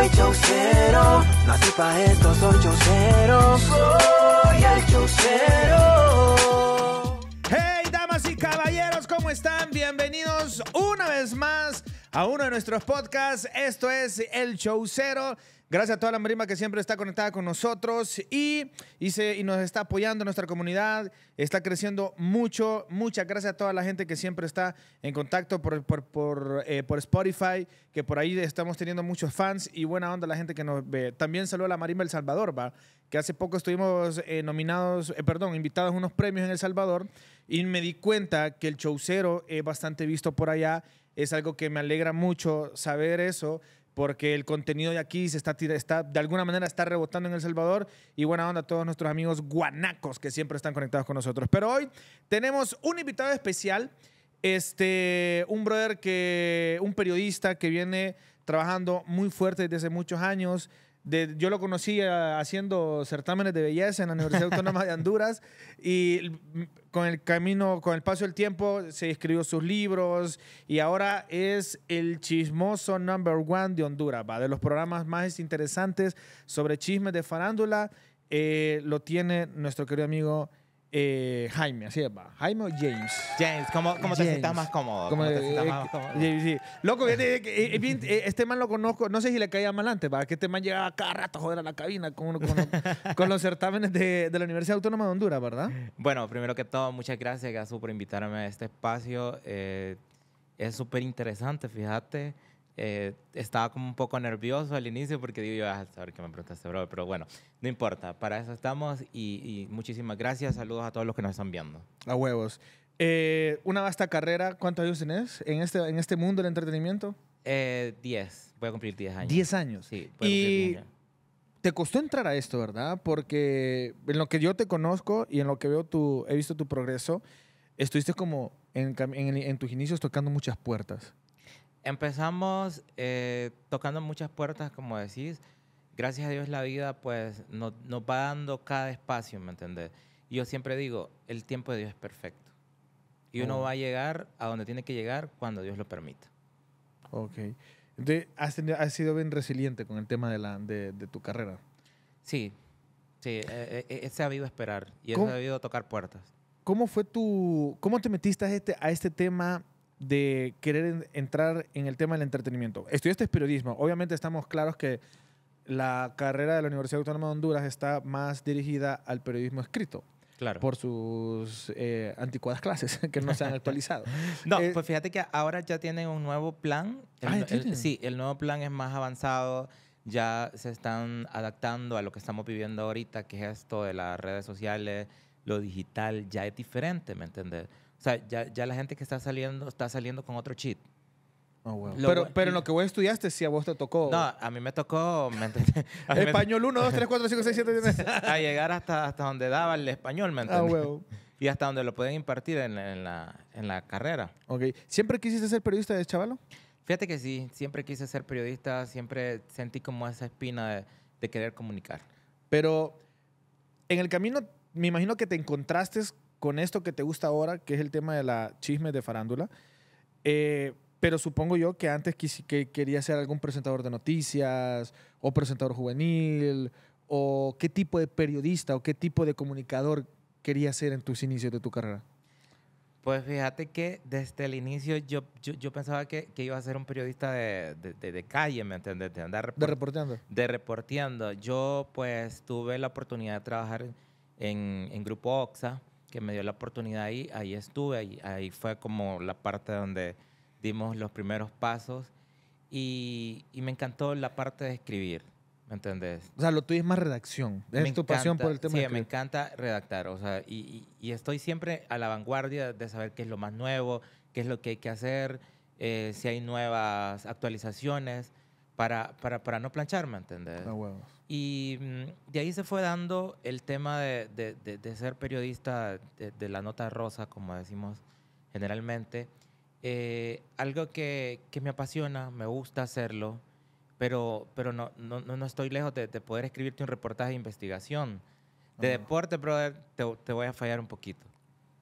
soy chaucero, nací pa' esto, soy chaucero, soy el chaucero. Hey, damas y caballeros, ¿cómo están? Bienvenidos una vez más a uno de nuestros podcasts. Esto es El Chaucero. Gracias a toda la marimba que siempre está conectada con nosotros y, y, se, y, nos está apoyando nuestra comunidad. Está creciendo mucho. Muchas gracias a toda la gente que siempre está en contacto por, por, por, eh, Spotify, que por ahí estamos teniendo muchos fans y buena onda la gente que nos ve. También saludo a la marimba El Salvador, ¿va? que hace poco estuvimos eh, nominados, eh, perdón, invitados a unos premios en El Salvador y me di cuenta que el showcero es bastante visto por allá. Es algo que me alegra mucho saber eso porque el contenido de aquí se está, de alguna manera está rebotando en El Salvador y buena onda a todos nuestros amigos guanacos que siempre están conectados con nosotros. Pero hoy tenemos un invitado especial, este, un brother que, un periodista que viene trabajando muy fuerte desde hace muchos años, yo lo conocí eh, haciendo certámenes de belleza en la Universidad Autónoma de Honduras y con el camino, con el paso del tiempo, se escribió sus libros y ahora es el chismoso number one de Honduras, ¿va? de los programas más interesantes sobre chismes de farándula, eh, lo tiene nuestro querido amigo eh, Jaime, así es, va. Jaime o James. James, ¿cómo, te sientas más cómodo? ¿Cómo, te sientas más cómodo? sí. Loco, eh, eh, este man lo conozco, no sé si le caía mal antes, va, que este man llegaba cada rato a joder a la cabina con, los certámenes de, la Universidad Autónoma de Honduras, ¿verdad? Bueno, primero que todo, muchas gracias, Gasú, por invitarme a este espacio. es súper interesante, fíjate. Eh, estaba como un poco nervioso al inicio porque digo, yo ah, a saber que me preguntaste, pero bueno, no importa, para eso estamos y, muchísimas gracias, saludos a todos los que nos están viendo. A huevos. Eh, una vasta carrera, ¿cuántos años tenés en este, en este mundo del entretenimiento? 10, eh, voy a cumplir 10 años. 10 años. Sí, y Te costó entrar a esto, ¿verdad? Porque en lo que yo te conozco y en lo que veo tu, he visto tu progreso, estuviste como en tus inicios tocando muchas puertas empezamos eh, tocando muchas puertas, como decís. Gracias a Dios la vida pues nos, nos va dando cada espacio, ¿me entendés? yo siempre digo, el tiempo de Dios es perfecto. Y uno oh. va a llegar a donde tiene que llegar cuando Dios lo permita. Ok. Entonces, has, sido bien resiliente con el tema de, la, de, tu carrera. Sí, sí, eh, eh, eh ha he sabido esperar y he ha sabido tocar puertas. ¿Cómo fue tu, cómo te metiste a este, a este tema de querer entrar en el tema del entretenimiento. Estudiaste periodismo. Obviamente estamos claros que la carrera de la Universidad Autónoma de Honduras está más dirigida al periodismo escrito. Claro. por sus eh, anticuadas clases que no se han actualizado. no, eh, pues fíjate que ahora ya tienen un nuevo plan. Ah, sí, el nuevo plan es más avanzado, ya se están adaptando a lo que estamos viviendo ahorita, que es esto de las redes sociales, lo digital, ya es diferente, ¿me entiendes? O sea, ya, ya la gente que está saliendo está saliendo con otro cheat. Oh, pero, pero en lo que vos estudiaste, si sí, a vos te tocó. No, a mí me tocó. ¿me español 1, 2, 3, 4, 5, 6, 7, 7. A llegar hasta, hasta donde daba el español, ¿me Ah, Y hasta donde lo pueden impartir en, en, la, en la carrera. Ok. ¿Siempre quisiste ser periodista de chavalo? Fíjate que sí, siempre quise ser periodista, siempre sentí como esa espina de, de querer comunicar. Pero en el camino, me imagino que te encontraste con esto que te gusta ahora, que es el tema de la chisme de farándula. Eh, pero supongo yo que antes que quería ser algún presentador de noticias o presentador juvenil o qué tipo de periodista o qué tipo de comunicador quería ser en tus inicios de tu carrera. Pues fíjate que desde el inicio yo, yo, pensaba que, que, iba a ser un periodista de, calle, ¿me entiendes? De, andar de reporteando. De reporteando. Yo pues tuve la oportunidad de trabajar en, en Grupo OXA, que me dio la oportunidad ahí, ahí estuve, ahí, fue como la parte donde dimos los primeros pasos y, me encantó la parte de escribir, ¿me entendés? O sea, lo tuyo es más redacción, es tu pasión por el tema. Sí, me encanta redactar, o sea, y, estoy siempre a la vanguardia de saber qué es lo más nuevo, qué es lo que hay que hacer, eh, si hay nuevas actualizaciones para, para, para no plancharme, ¿entendés? Y mm, de ahí se fue dando el tema de, de, ser periodista de, la nota rosa, como decimos generalmente. Eh, algo que, que, me apasiona, me gusta hacerlo, pero, pero no, no, no estoy lejos de, poder escribirte un reportaje de investigación. De ah. deporte, brother, te, te voy a fallar un poquito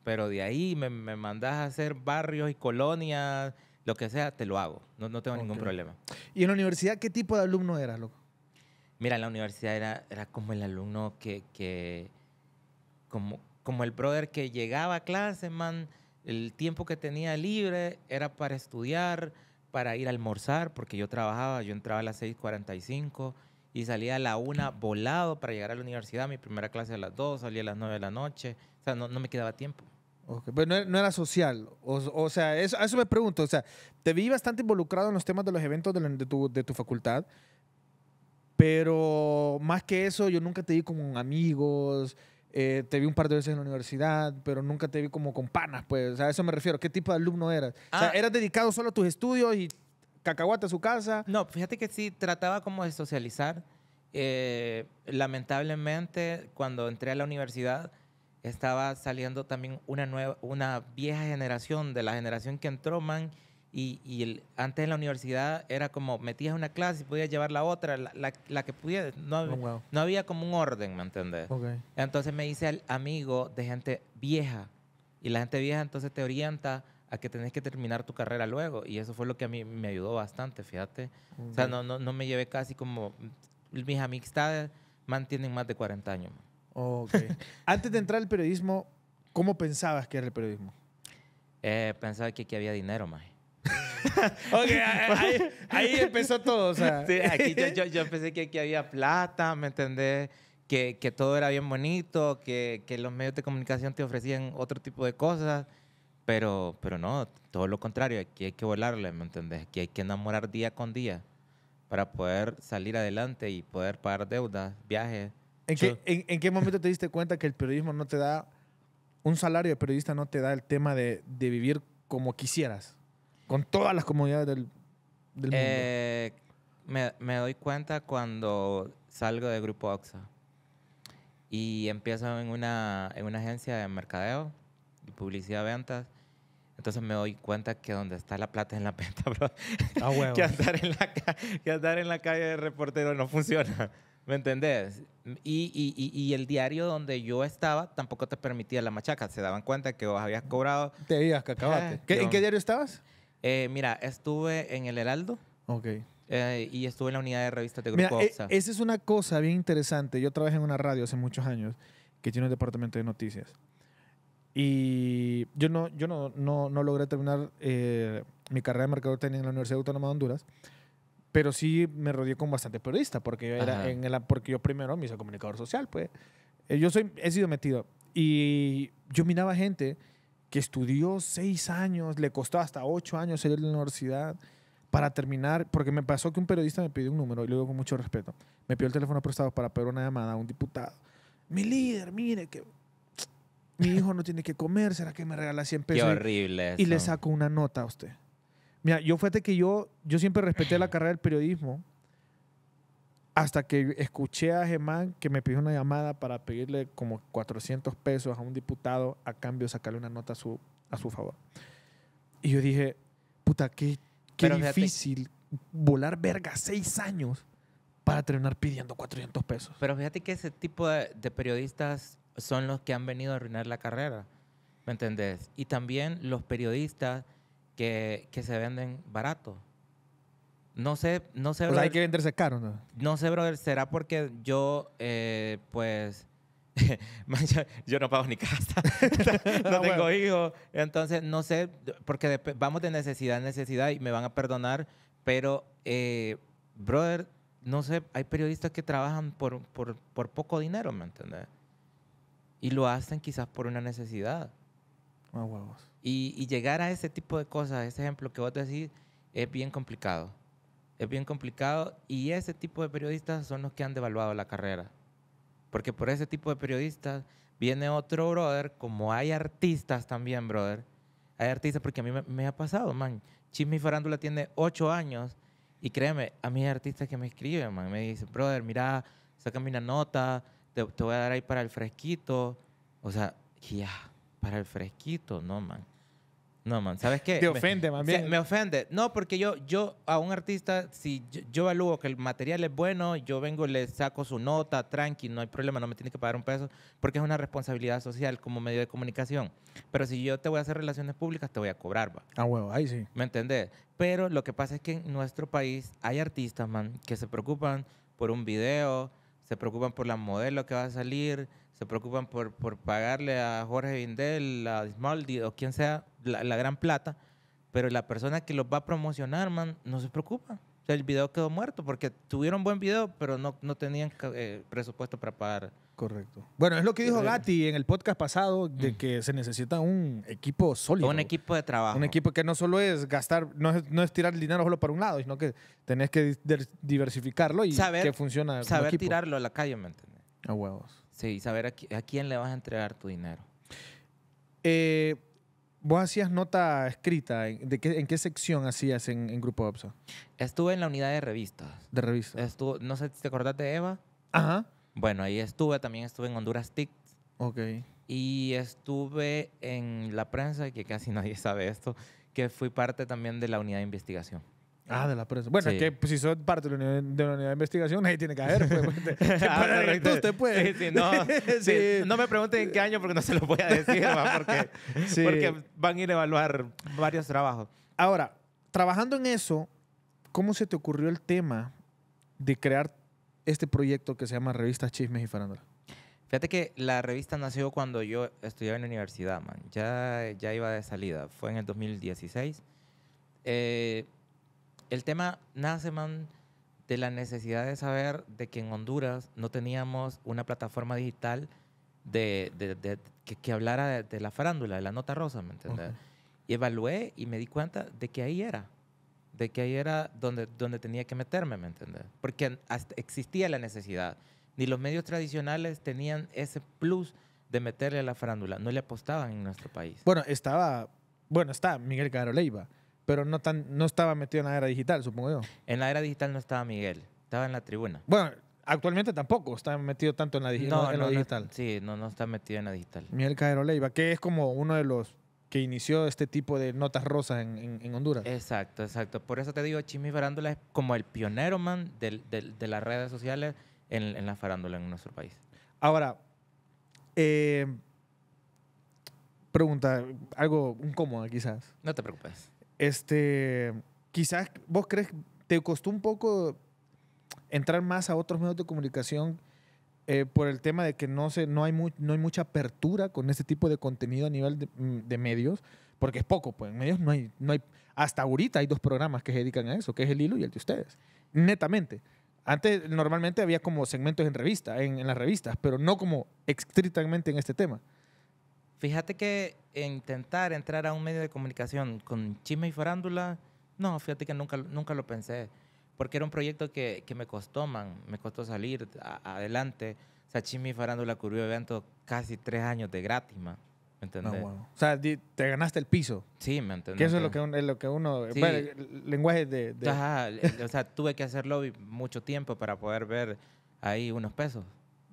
pero de ahí me, me mandas a hacer barrios y colonias lo que sea, te lo hago. No, tengo ningún problema. ¿Y en la universidad qué tipo de alumno era? loco? Mira, en la universidad era, era como el alumno que, que como, como el brother que llegaba a clase, man, el tiempo que tenía libre era para estudiar, para ir a almorzar, porque yo trabajaba, yo entraba a las 6.45 y salía a la una volado para llegar a la universidad, mi primera clase a las 2, salía a las 9 de la noche, o sea, no me quedaba tiempo no era, social. O, sea, eso, eso me pregunto. O sea, te vi bastante involucrado en los temas de los eventos de, tu, de tu, facultad. Pero más que eso, yo nunca te vi como amigos. Eh, te vi un par de veces en la universidad, pero nunca te vi como con panas, pues. O sea, a eso me refiero. ¿Qué tipo de alumno eras? O sea, ah. ¿eras dedicado solo a tus estudios y cacahuate a su casa? No, fíjate que sí, trataba como de socializar. Eh, lamentablemente, cuando entré a la universidad, estaba saliendo también una, nueva, una vieja generación, de la generación que entró, man, y, y antes en la universidad era como metías una clase y podías llevar la otra, la, la, que pudieras. No, oh, no había como un orden, ¿me entendés? Entonces me hice el amigo de gente vieja. Y la gente vieja entonces te orienta a que tenés que terminar tu carrera luego. Y eso fue lo que a mí me ayudó bastante, fíjate. O sea, no, no, no me llevé casi como... Mis amistades mantienen más de 40 años. Okay. Antes de entrar al periodismo, ¿cómo pensabas que era el periodismo? Eh, pensaba que aquí había dinero, más. ahí, empezó todo. yo, yo, pensé que aquí había plata, ¿me entendés? Que, que todo era bien bonito, que, que, los medios de comunicación te ofrecían otro tipo de cosas, pero, pero no, todo lo contrario, aquí hay que volarle, ¿me entendés? Aquí hay que enamorar día con día para poder salir adelante y poder pagar deudas, viajes ¿En, qué, en, qué, momento te diste cuenta que el periodismo no te da, un salario de periodista no te da el tema de, vivir como quisieras, con todas las comodidades del, mundo? Eh, me, doy cuenta cuando salgo de Grupo OXA y empiezo en una, en una agencia de mercadeo y publicidad ventas. Entonces me doy cuenta que donde está la plata es en la venta, bro. Ah, que, andar en la, que andar en la calle de reportero no funciona. ¿Me entendés? Y, y, el diario donde yo estaba tampoco te permitía la machaca. Se daban cuenta que vos habías cobrado. Te habías ah, que ¿En qué diario estabas? Eh, mira, estuve en El Heraldo. Ok. Eh, y estuve en la unidad de revistas de Grupo mira, eh, esa es una cosa bien interesante. Yo trabajé en una radio hace muchos años que tiene un departamento de noticias. Y yo no, yo no, no, logré terminar mi carrera de mercadotecnia en la Universidad Autónoma de Honduras pero sí me rodeé con bastante periodista, porque, era en porque yo primero me hice comunicador social, pues. Eh, yo soy, he sido metido. Y yo miraba gente que estudió seis años, le costó hasta ocho años salir de la universidad para terminar, porque me pasó que un periodista me pidió un número, y lo digo con mucho respeto, me pidió el teléfono prestado para pedir una llamada a un diputado. Mi líder, mire que mi hijo no tiene que comer, ¿será que me regala 100 pesos? Qué horrible. Y, y le saco una nota a usted yo fíjate que yo, yo siempre respeté la carrera del periodismo hasta que escuché a Gemán que me pidió una llamada para pedirle como 400 pesos a un diputado a cambio de sacarle una nota a su, a su favor. Y yo dije, puta, qué, qué difícil volar verga seis años para terminar pidiendo 400 pesos. Pero fíjate que ese tipo de, de periodistas son los que han venido a arruinar la carrera, ¿me entendés? Y también los periodistas que, se venden barato. No sé, no sé. O sea, hay que venderse caro, ¿no? No sé, brother. ¿Será porque yo, eh, pues, yo, no pago ni casa, no, ah, tengo hijos, entonces no sé, porque vamos de necesidad en necesidad y me van a perdonar, pero, eh, brother, no sé, hay periodistas que trabajan por, por, poco dinero, ¿me entiendes? Y lo hacen quizás por una necesidad. Ah, y, llegar a ese tipo de cosas, ese ejemplo que vos decís, es bien complicado. Es bien complicado y ese tipo de periodistas son los que han devaluado la carrera. Porque por ese tipo de periodistas viene otro brother, como hay artistas también, brother. Hay artistas, porque a mí me, ha pasado, man. Chisme Farándula tiene ocho años y créeme, a mí hay artistas que me escriben, man. Me dicen, brother, mira, sácame una nota, te, voy a dar ahí para el fresquito. O sea, ya para el fresquito, no, man. No, man, ¿sabes qué? Te ofende, man. me ofende. No, porque yo, yo a un artista, si yo, evalúo que el material es bueno, yo vengo, le saco su nota, tranqui, no hay problema, no me tiene que pagar un peso, porque es una responsabilidad social como medio de comunicación. Pero si yo te voy a hacer relaciones públicas, te voy a cobrar, va. Ah, huevo, ahí sí. ¿Me entendés? Pero lo que pasa es que en nuestro país hay artistas, man, que se preocupan por un video, se preocupan por la modelo que va a salir, se preocupan por, por pagarle a Jorge Vindel, a Dismaldi o quien sea la, gran plata, pero la persona que los va a promocionar, man, no se preocupa. el video quedó muerto porque tuvieron buen video, pero no, no tenían eh, presupuesto para pagar. Correcto. Bueno, es lo que dijo eh, Gati en el podcast pasado de mm. que se necesita un equipo sólido. Un equipo de trabajo. Un equipo que no solo es gastar, no es, no es tirar el dinero solo para un lado, sino que tenés que diversificarlo y saber, que funciona. Saber tirarlo a la calle, ¿me entiendes? A huevos. Sí, saber a, a quién le vas a entregar tu dinero. Eh, vos hacías nota escrita, ¿de ¿en qué sección hacías en, Grupo OPSO? Estuve en la unidad de revistas. ¿De revistas? no sé si te acordás de Eva. Ajá. Bueno, ahí estuve, también estuve en Honduras TIC. Ok. Y estuve en la prensa, que casi nadie sabe esto, que fui parte también de la unidad de investigación. Ah, de la prensa. Bueno, que pues, si son parte de la, unidad, de, investigación, ahí tiene que haber. Pues, pues ah, usted puede. Sí, no, me pregunten en qué año porque no se lo voy a decir, va, porque, porque van a ir a evaluar varios trabajos. Ahora, trabajando en eso, ¿cómo se te ocurrió el tema de crear este proyecto que se llama Revista Chismes y Farándula? Fíjate que la revista nació cuando yo estudiaba en la universidad, man. Ya, ya iba de salida. Fue en el 2016. Eh, el tema nace, man, de la necesidad de saber de que en Honduras no teníamos una plataforma digital de, que, hablara de, la farándula, de la nota rosa, ¿me entiendes? Y evalué y me di cuenta de que ahí era, de que ahí era donde, donde tenía que meterme, ¿me entiendes? Porque existía la necesidad. Ni los medios tradicionales tenían ese plus de meterle a la farándula, no le apostaban en nuestro país. Bueno, estaba, bueno, está Miguel Caro Leiva pero no, tan, no estaba metido en la era digital, supongo yo. En la era digital no estaba Miguel, estaba en la tribuna. Bueno, actualmente tampoco está metido tanto en la digital. sí, no, no está metido en la digital. Miguel Cajero Leiva, que es como uno de los que inició este tipo de notas rosas en, Honduras. Exacto, exacto. Por eso te digo, Chimi Farándula es como el pionero, man, de, de las redes sociales en, en, la farándula en nuestro país. Ahora, eh, pregunta, algo incómoda quizás. No te preocupes. Este, quizás vos crees, te costó un poco entrar más a otros medios de comunicación eh, por el tema de que no, se, no, hay no hay mucha apertura con este tipo de contenido a nivel de, mm, medios, porque es poco, pues medios no hay, no hay, hasta ahorita hay dos programas que se dedican a eso, que es el hilo y el de ustedes, netamente. Antes normalmente había como segmentos en revista, en las revistas, pero no como estrictamente en este tema. Fíjate que intentar entrar a un medio de comunicación con chisme y farándula, no, fíjate que nunca, nunca lo pensé, porque era un proyecto que, que me costó, me costó salir adelante. O sea, chisme y farándula cubrió eventos casi tres años de gratis, ¿Me entendés? No, O sea, te ganaste el piso. Sí, ¿me entendés? Que eso es lo que, uno... lo que uno lenguaje de... o sea, tuve que hacer lobby mucho tiempo para poder ver ahí unos pesos.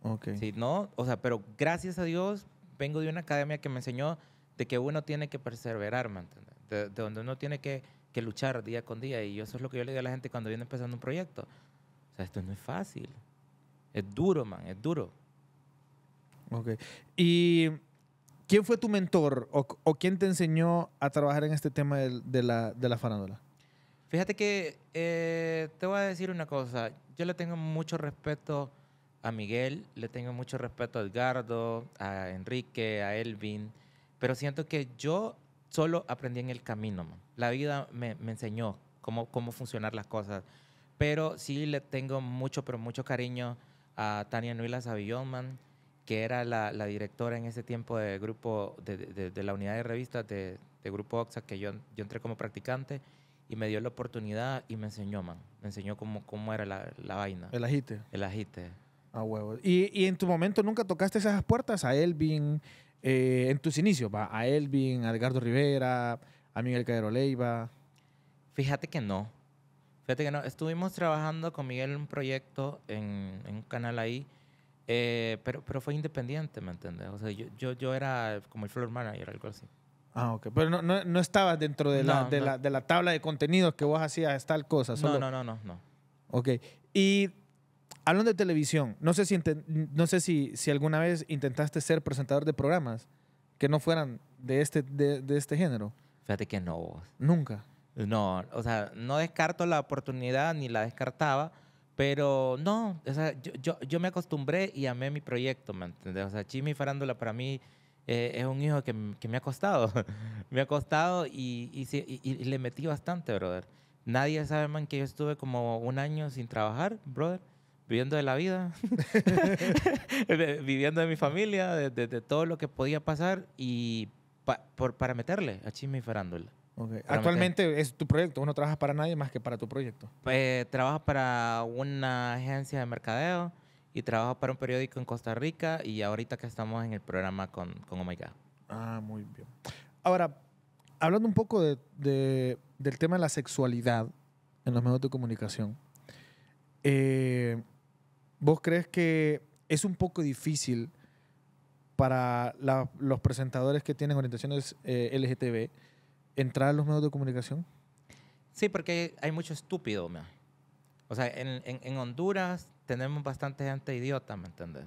Ok. Sí, no, o sea, pero gracias a Dios vengo de una academia que me enseñó de que uno tiene que perseverar, ¿me De, donde uno tiene que, luchar día con día. Y eso es lo que yo le digo a la gente cuando viene empezando un proyecto. O sea, esto no es fácil. Es duro, man, es duro. Ok. ¿Y quién fue tu mentor o, quién te enseñó a trabajar en este tema de, la, farándula? Fíjate que eh, te voy a decir una cosa. Yo le tengo mucho respeto a Miguel, le tengo mucho respeto a Edgardo, a Enrique, a Elvin, pero siento que yo solo aprendí en el camino. La vida me, enseñó cómo, cómo funcionar las cosas. Pero sí le tengo mucho, pero mucho cariño a Tania Nuila Savillón, que era la, directora en ese tiempo de grupo de, la unidad de revistas de, Grupo OXA, que yo, yo entré como practicante y me dio la oportunidad y me enseñó, man. Me enseñó cómo, cómo era la, la vaina. El ajite. El ajite. A huevos. Y, y, en tu momento nunca tocaste esas puertas a Elvin, eh, en tus inicios, a Elvin, a Edgardo Rivera, a Miguel Cadero Leiva. Fíjate que no. Fíjate que no. Estuvimos trabajando con Miguel en un proyecto en, un canal ahí, eh, pero, pero fue independiente, ¿me entiendes? O sea, yo, yo, era como el floor manager, algo así. Ah, ok. Pero no, no, no estabas dentro de, la, de, la, tabla de contenidos que vos hacías, tal cosa. No, no, no, no, no. Ok. Y hablando de televisión, no sé, si, no sé si, si alguna vez intentaste ser presentador de programas que no fueran de este, de, de este género. Fíjate que no. Vos. Nunca. No, o sea, no descarto la oportunidad ni la descartaba, pero no, o sea, yo, yo, me acostumbré y amé mi proyecto, ¿me entiendes? O sea, Chimi Farándula para mí eh, es un hijo que, que me ha costado, me ha costado y, y, y, le metí bastante, brother. Nadie sabe, man, que yo estuve como un año sin trabajar, brother viviendo de la vida, viviendo de mi familia, de, de, todo lo que podía pasar y para meterle a Chisme y Farándula. Actualmente es tu proyecto, uno trabaja para nadie más que para tu proyecto. Pues, trabajo para una agencia de mercadeo y trabajo para un periódico en Costa Rica y ahorita que estamos en el programa con, con Oh My God. Ah, muy bien. Ahora, hablando un poco de, de, del tema de la sexualidad en los medios de comunicación, eh, ¿Vos crees que es un poco difícil para los presentadores que tienen orientaciones eh, LGTB entrar a los medios de comunicación? Sí, porque hay mucho estúpido, O sea, en, en, Honduras tenemos bastante gente idiota, ¿me entiendes?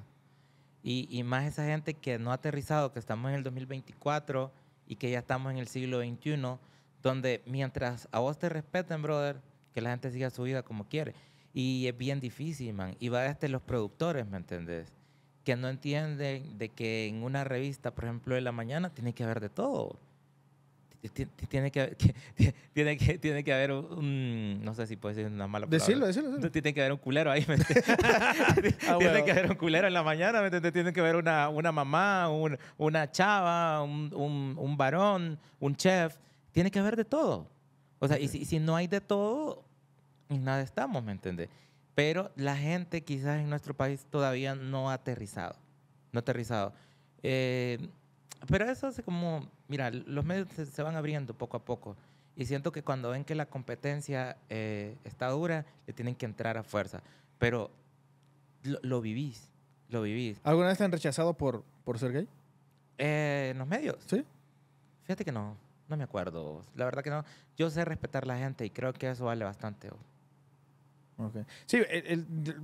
Y, y, más esa gente que no ha aterrizado, que estamos en el 2024 y que ya estamos en el siglo XXI, donde mientras a vos te respeten, brother, que la gente siga su vida como quiere. Y es bien difícil, man. Y va los productores, ¿me entendés? Que no entienden de que en una revista, por ejemplo, de la mañana, tiene que haber de todo. Tiene que, tiene, que, tiene que haber un, no sé si puede decir una mala palabra. Decirlo, decirlo. Tiene que haber un culero ahí. Ah, tiene que haber un culero en la mañana, ¿me Tiene que haber una, una mamá, una chava, un, un, varón, un chef. Tiene que haber de todo. O sea, y, si, si, no hay de todo, en nada estamos, ¿me entiendes? Pero la gente quizás en nuestro país todavía no ha aterrizado, no ha aterrizado. Eh, pero eso hace como, mira, los medios se, van abriendo poco a poco y siento que cuando ven que la competencia eh, está dura, le tienen que entrar a fuerza, pero lo, vivís, lo vivís. ¿Alguna vez te han rechazado por, por ser gay? Eh, en los medios. Sí. Fíjate que no, no me acuerdo. La verdad que no. Yo sé respetar a la gente y creo que eso vale bastante. Okay. Sí,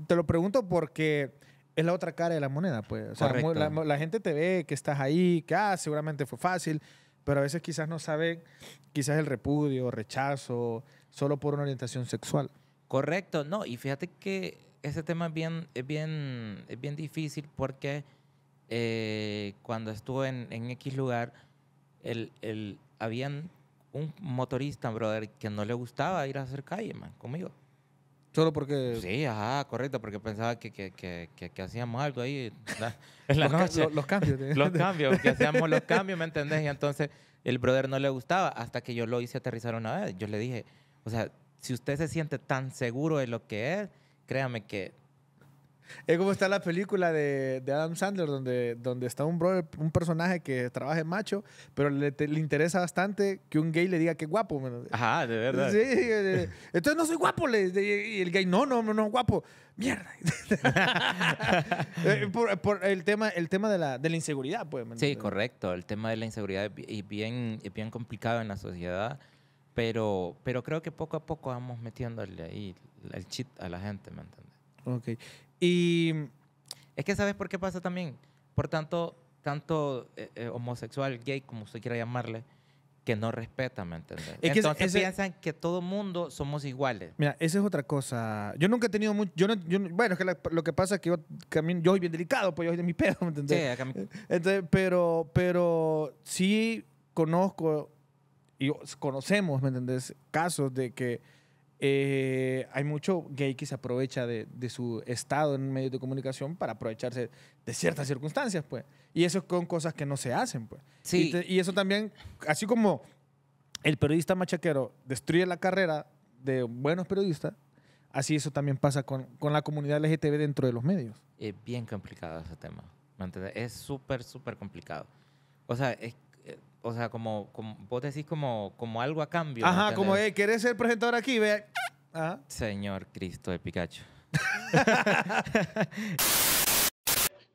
te lo pregunto porque es la otra cara de la moneda, pues. la, gente te ve que estás ahí, que ah, seguramente fue fácil, pero a veces quizás no saben, quizás el repudio, rechazo, solo por una orientación sexual. Correcto, no, y fíjate que ese tema es bien, es bien, bien difícil porque eh, cuando estuve en, X lugar, el, el, habían un motorista, brother, que no le gustaba ir a hacer calle, man, conmigo. Solo porque. Sí, ajá, correcto, porque pensaba que, hacíamos algo ahí los, noche. Los, cambios. los cambios, que hacíamos los cambios, ¿me entendés? Y entonces el brother no le gustaba hasta que yo lo hice aterrizar una vez. Yo le dije, o sea, si usted se siente tan seguro de lo que es, créame que es como está la película de, Adam Sandler, donde, donde está un, un personaje que trabaja en macho, pero le, le, interesa bastante que un gay le diga que es guapo. Ajá, de verdad. Sí, entonces no soy guapo. y el gay, no, no, no, no, guapo. Mierda. Eh, por, el tema, el tema de, la, de la inseguridad, pues. Sí, correcto. El tema de la inseguridad es bien, es bien complicado en la sociedad, pero, pero creo que poco a poco vamos metiéndole ahí el chip a la gente, ¿me entiendes? Ok. Y es que sabes por qué pasa también. Por tanto, tanto eh, eh, homosexual, gay, como usted quiera llamarle, que no respeta ¿me entiendes? Es que Entonces piensan que todo mundo somos iguales. Mira, esa es otra cosa. Yo nunca he tenido mucho... bueno, es que lo que pasa es que yo, yo soy bien delicado, pues yo soy de mi pedos, ¿me entiendes? Sí, acá Entonces, pero, pero sí conozco y conocemos, ¿me entiendes?, Casos de que eh, hay mucho gay que se aprovecha de, su estado en medios de comunicación para aprovecharse de ciertas circunstancias, pues. Y eso con cosas que no se hacen, pues. Sí. Y, eso también, así como el periodista machaquero destruye la carrera de buenos periodistas, así eso también pasa con, con la comunidad LGTB dentro de los medios. Es bien complicado ese tema. ¿me es súper, súper complicado. O sea, es o sea, como, vos decís como, como algo a cambio. Ajá, como, hey, ¿querés ser presentador aquí? Ve. Ajá. Señor Cristo de Pikachu.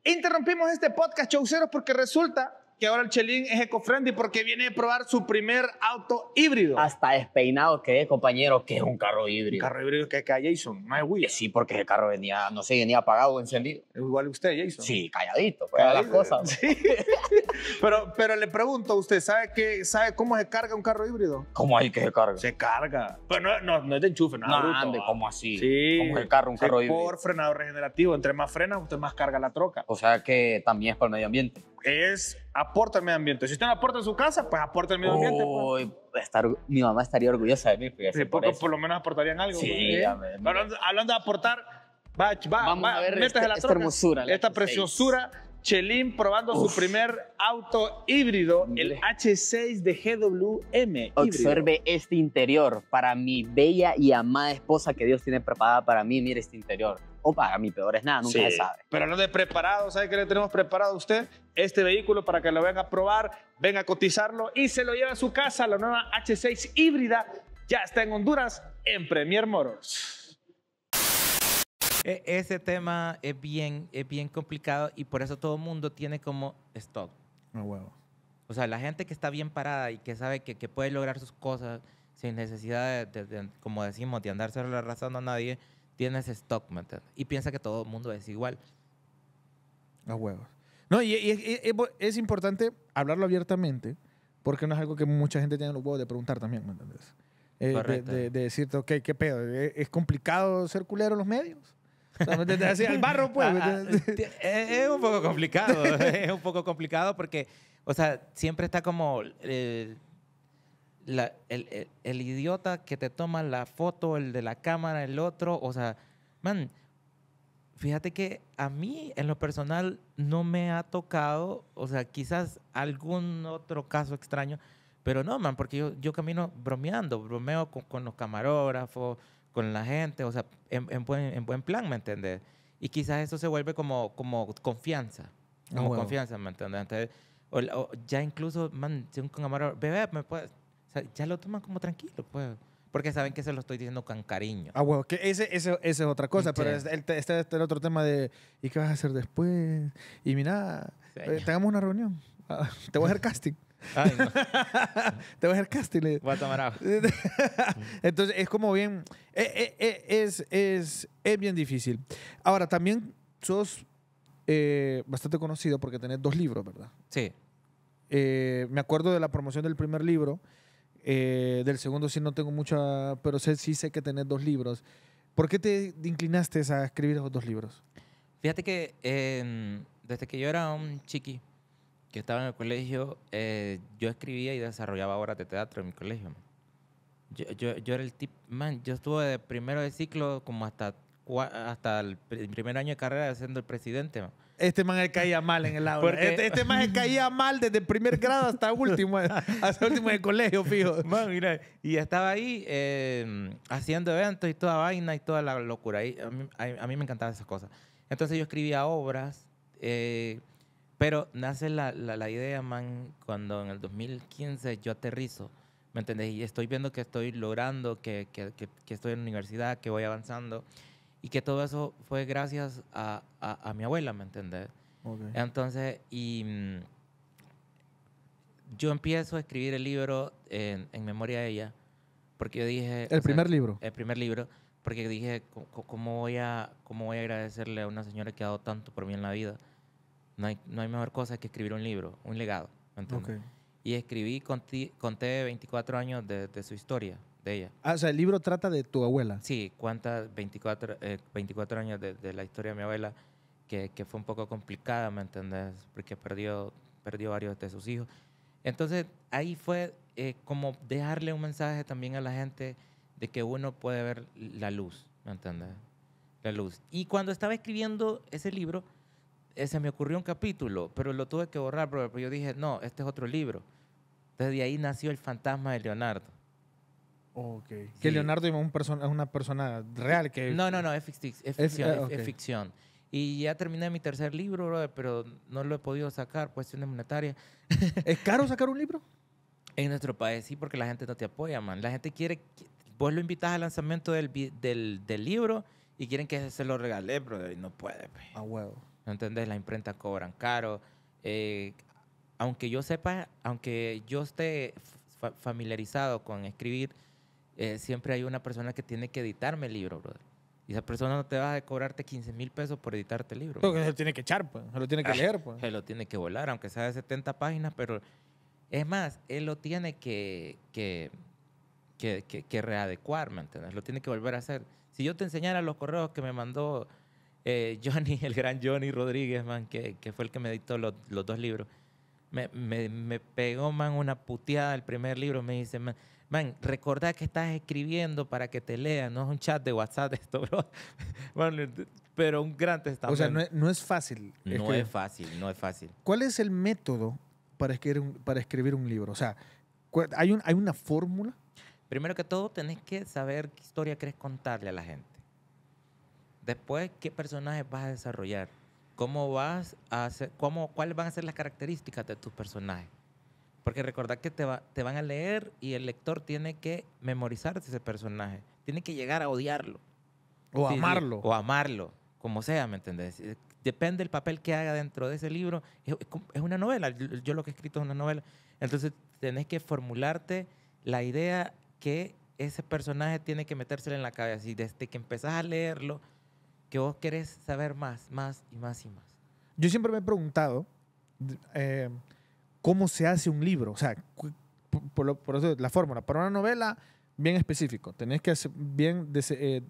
Interrumpimos este podcast, chauceros, porque resulta que ahora el Chelín es eco-friendly porque viene a probar su primer auto híbrido. Hasta despeinado que es, compañero, que es un carro híbrido. carro híbrido que es Jason, no es Will. Sí, porque ese carro venía, no sé, venía apagado o encendido. Igual usted, Jason. Sí, calladito, pues, las cosas. Sí. Pero, le pregunto, a ¿usted sabe, qué, sabe cómo se carga un carro híbrido? ¿Cómo hay que se carga? Se carga. Pero pues no, no, es de enchufe, No, bruto, ¿cómo así? Sí. ¿Cómo se carga un carro híbrido? Por frenado regenerativo. Entre más frena, usted más carga la troca. O sea que también es para el medio ambiente. Es aporta al medio ambiente. Si usted no aporta en su casa, pues aporta al medio ambiente. Pues. Uy, estar, mi mamá estaría orgullosa de mí. Sí, por, por, lo menos aportarían algo. Sí, pues, ¿eh? Hablando, de aportar, Va, va, Vamos va, a este- la troca, hermosura. Esta preciosura Chelín probando su primer auto híbrido, el H6 de GWM. Observe este interior para mi bella y amada esposa que Dios tiene preparada para mí. Mire este interior. O para mi peor es nada, nunca se sabe. Pero no de preparado, ¿sabe qué le tenemos preparado a usted? Este vehículo para que lo venga a probar, venga a cotizarlo y se lo lleva a su casa. La nueva H6 híbrida ya está en Honduras en Premier Motors. E, ese tema es bien, bien complicado y por eso todo el mundo tiene como stock. No huevo. O sea, la gente que está bien parada y que sabe que, puede lograr sus cosas sin necesidad de, como decimos, de andarse la razón a nadie, tiene ese stock, ¿me Y piensa que todo el mundo es igual. No huevos. No, y, es importante hablarlo abiertamente porque no es algo que mucha gente tenga los huevos de preguntar también, ¿me entiendes? Eh, de, decirte, ok, qué pedo, es complicado ser culero en los medios. barro, pues. Ah, ah, eh, es un poco complicado, es un poco complicado porque, o sea, siempre está como el, idiota que te toma la foto, el de la cámara, el otro, o sea, man, fíjate que a mí en lo personal no me ha tocado, o sea, quizás algún otro caso extraño, pero no, man, porque yo, camino bromeando, bromeo con, con los camarógrafos, con la gente, o sea, en, buen, plan, ¿me entiendes? Y quizás eso se vuelve como, como confianza, como confianza, ¿me entiendes? ya incluso, man, si un bebé, me ya lo toman como tranquilo, pues. Porque saben que se lo estoy diciendo con cariño. Ah, bueno, que ese, es otra cosa, pero este, este, el otro tema de, ¿y qué vas a hacer después? Y mira, eh, tengamos una reunión. Ah, te voy a hacer casting. Te voy a hacer casting. Entonces, es como bien. Eh, eh, eh, es, es, es, bien difícil. Ahora, también sos bastante conocido porque tenés dos libros, ¿verdad? Sí. me acuerdo de la promoción del primer libro. del segundo, sí, no tengo mucha. Pero sé, sí sé que tenés dos libros. ¿Por qué te inclinaste a escribir esos dos libros? Fíjate que em, desde que yo era un chiqui yo estaba en el colegio, eh, yo escribía y desarrollaba obras de teatro en mi colegio. Yo, yo, yo, era el tipo, man, yo estuve de primero de ciclo como hasta, hasta el primer año de carrera siendo el presidente. Este man caía mal en el aula. Este, este, man caía mal desde primer grado hasta último, eh, hasta último de colegio, fijo. Man, mira, y estaba ahí eh, haciendo eventos y toda vaina y toda la locura. Y a, mí, mí me encantaban esas cosas. Entonces yo escribía obras. Pero nace la, la, idea, man, cuando en el 2015 yo aterrizo. ¿Me entendés? Y estoy viendo que estoy logrando, que, que, que, estoy en universidad, que voy avanzando. Y que todo eso fue gracias a, a, mi abuela, ¿me entendés? Entonces, y mm, yo empiezo a escribir el libro en, en memoria de ella, porque yo dije... El primer libro. El primer libro, porque dije, ¿cómo voy, a, ¿cómo voy a agradecerle a una señora que ha dado tanto por mí en la vida? no hay, mejor cosa que escribir un libro, un legado. Y escribí, conté, conté 24 años de, su historia, de ella. Ah, o sea, el libro trata de tu abuela. Sí, cuenta 24, 24 eh, años de, la historia de mi abuela, que, fue un poco complicada, ¿me entendés? Porque perdió, perdió varios de sus hijos. Entonces, ahí fue eh, como dejarle un mensaje también a la gente de que uno puede ver la luz, ¿me entiendes? La luz. Y cuando estaba escribiendo ese libro, eh, se me ocurrió un capítulo, pero lo tuve que borrar, brother, porque yo dije, no, este es otro libro. Entonces de ahí nació el fantasma de Leonardo. Ok. Que Leonardo es, persona, una persona real que... No, no, no, es, ficción. Eh, es, ficción. Y ya terminé mi tercer libro, brother, pero no lo he podido sacar, cuestiones monetarias. ¿Es caro sacar un libro? En nuestro país sí, porque la gente no te apoya, man. La gente quiere... Vos lo invitas al lanzamiento del, del, libro y quieren que se lo regale, brother, y no puede. Pues. A huevo. ¿entendés? la imprenta cobran caro. Eh, aunque yo sepa, aunque yo esté familiarizado con escribir, eh, siempre hay una persona que tiene que editarme el libro, brother. Y esa persona no te va a cobrarte 15 mil pesos por editarte el libro. Porque se lo tiene que echar, pues. Se lo tiene que ah, leer, pues. Se lo tiene que volar, aunque sea de 70 páginas, pero es más, él lo tiene que, que, que, que, que readecuar, ¿me entiendes? Lo tiene que volver a hacer. Si yo te enseñara los correos que me mandó eh, Johnny, el gran Johnny Rodríguez, man, que, fue el que me editó los, dos libros, me, pegó, man, una puteada el primer libro. Me dice, man, man, recordá que estás escribiendo para que te lean, no es un chat de WhatsApp esto, bro. pero un gran testamento. O sea, no es, fácil. No es fácil, no es fácil. ¿Cuál es el método para escribir un, para escribir un libro? O sea, ¿hay, un, ¿hay una fórmula? Primero que todo, tenés que saber qué historia querés contarle a la gente. Después, ¿qué personajes vas a desarrollar? ¿Cómo vas a cómo, ¿Cuáles van a ser las características de tus personajes? Porque recordad que te, te van a leer y el lector tiene que memorizarse ese personaje. Tiene que llegar a odiarlo. O amarlo. o amarlo, como sea, ¿me entendés? Eh, depende del papel que haga dentro de ese libro. Es, una novela. Yo, lo que he escrito es una novela. Entonces, tenés que formularte la idea que ese personaje tiene que metérselo en la cabeza. Y desde que empezás a leerlo, que vos querés saber más, más y más y más. Yo siempre me he preguntado eh, cómo se hace un libro, o sea, por, eso la fórmula. Para una novela, bien específico, tenés que bien, eh,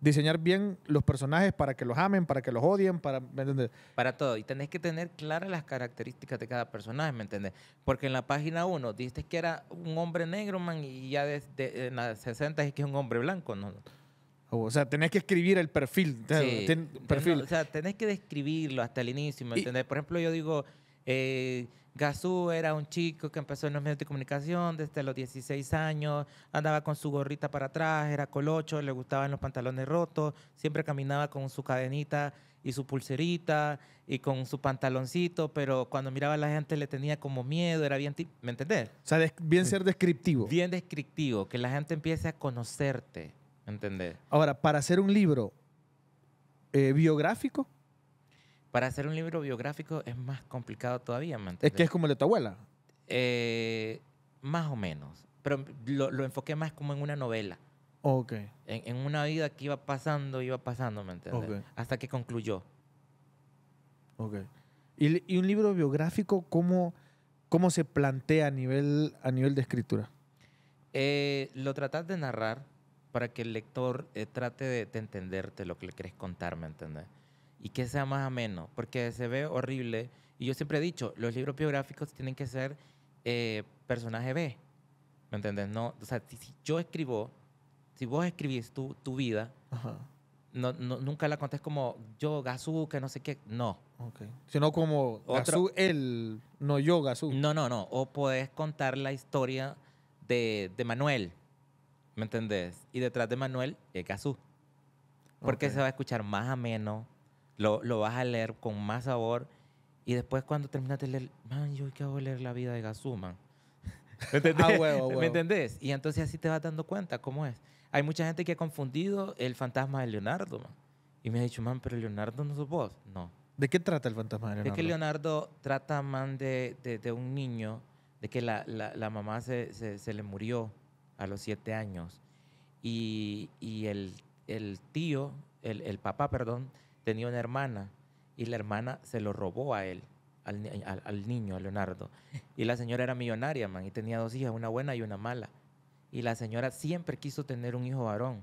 diseñar bien los personajes para que los amen, para que los odien, para, ¿me Para todo, y tenés que tener claras las características de cada personaje, ¿me entiendes? Porque en la página 1 diste que era un hombre negro, man, y ya desde en las 60 es que es un hombre blanco, ¿no? O sea, tenés que escribir el perfil. perfil. o sea, tenés que describirlo hasta el inicio, ¿me Por ejemplo, yo digo, eh, Gazú era un chico que empezó en los medios de comunicación desde los 16 años, andaba con su gorrita para atrás, era colocho, le gustaban los pantalones rotos, siempre caminaba con su cadenita y su pulserita y con su pantaloncito, pero cuando miraba a la gente le tenía como miedo, era bien, ¿me entendés? O sea, bien ser descriptivo. Bien descriptivo, que la gente empiece a conocerte. Entender. Ahora, para hacer un libro eh, biográfico. Para hacer un libro biográfico es más complicado todavía, ¿me entiendes? Es que es como el de tu abuela. Eh, más o menos. Pero lo, lo, enfoqué más como en una novela. Ok. En, una vida que iba pasando, iba pasando, ¿me entiendes? Hasta que concluyó. ¿Y, un libro biográfico cómo, cómo se plantea a nivel, a nivel de escritura? Eh, lo tratas de narrar para que el lector eh, trate de, entenderte lo que le querés contar, ¿me entiendes? Y que sea más ameno, porque se ve horrible. Y yo siempre he dicho, los libros biográficos tienen que ser eh, personaje B, ¿me entiendes? No, o sea, si, yo escribo, si vos escribís tu, tu vida, No, nunca la contés como yo, Gazú, que no sé qué. No. Sino como Gazú, él, no yo, Gazú. No, no, no. O podés contar la historia de, de Manuel, ¿Me entendés? Y detrás de Manuel, eh, Gazú. Porque se va a escuchar más ameno, lo, lo vas a leer con más sabor. Y después cuando terminas de leer, man, yo quiero leer la vida de Gazú, man. ¿Me entendés? Ah, ¿Me entendés? Y entonces así te vas dando cuenta cómo es. Hay mucha gente que ha confundido el fantasma de Leonardo, man. Y me ha dicho, man, pero Leonardo no sos vos. No. ¿De qué trata el fantasma de Leonardo? Es que Leonardo trata, man, de, de, un niño, de que la, la, la mamá se, se, se le murió a los siete años. Y, el, tío, el, papá, perdón, tenía una hermana y la hermana se lo robó a él, al, al niño, a Leonardo. Y la señora era millonaria, man, y tenía dos hijas, una buena y una mala. Y la señora siempre quiso tener un hijo varón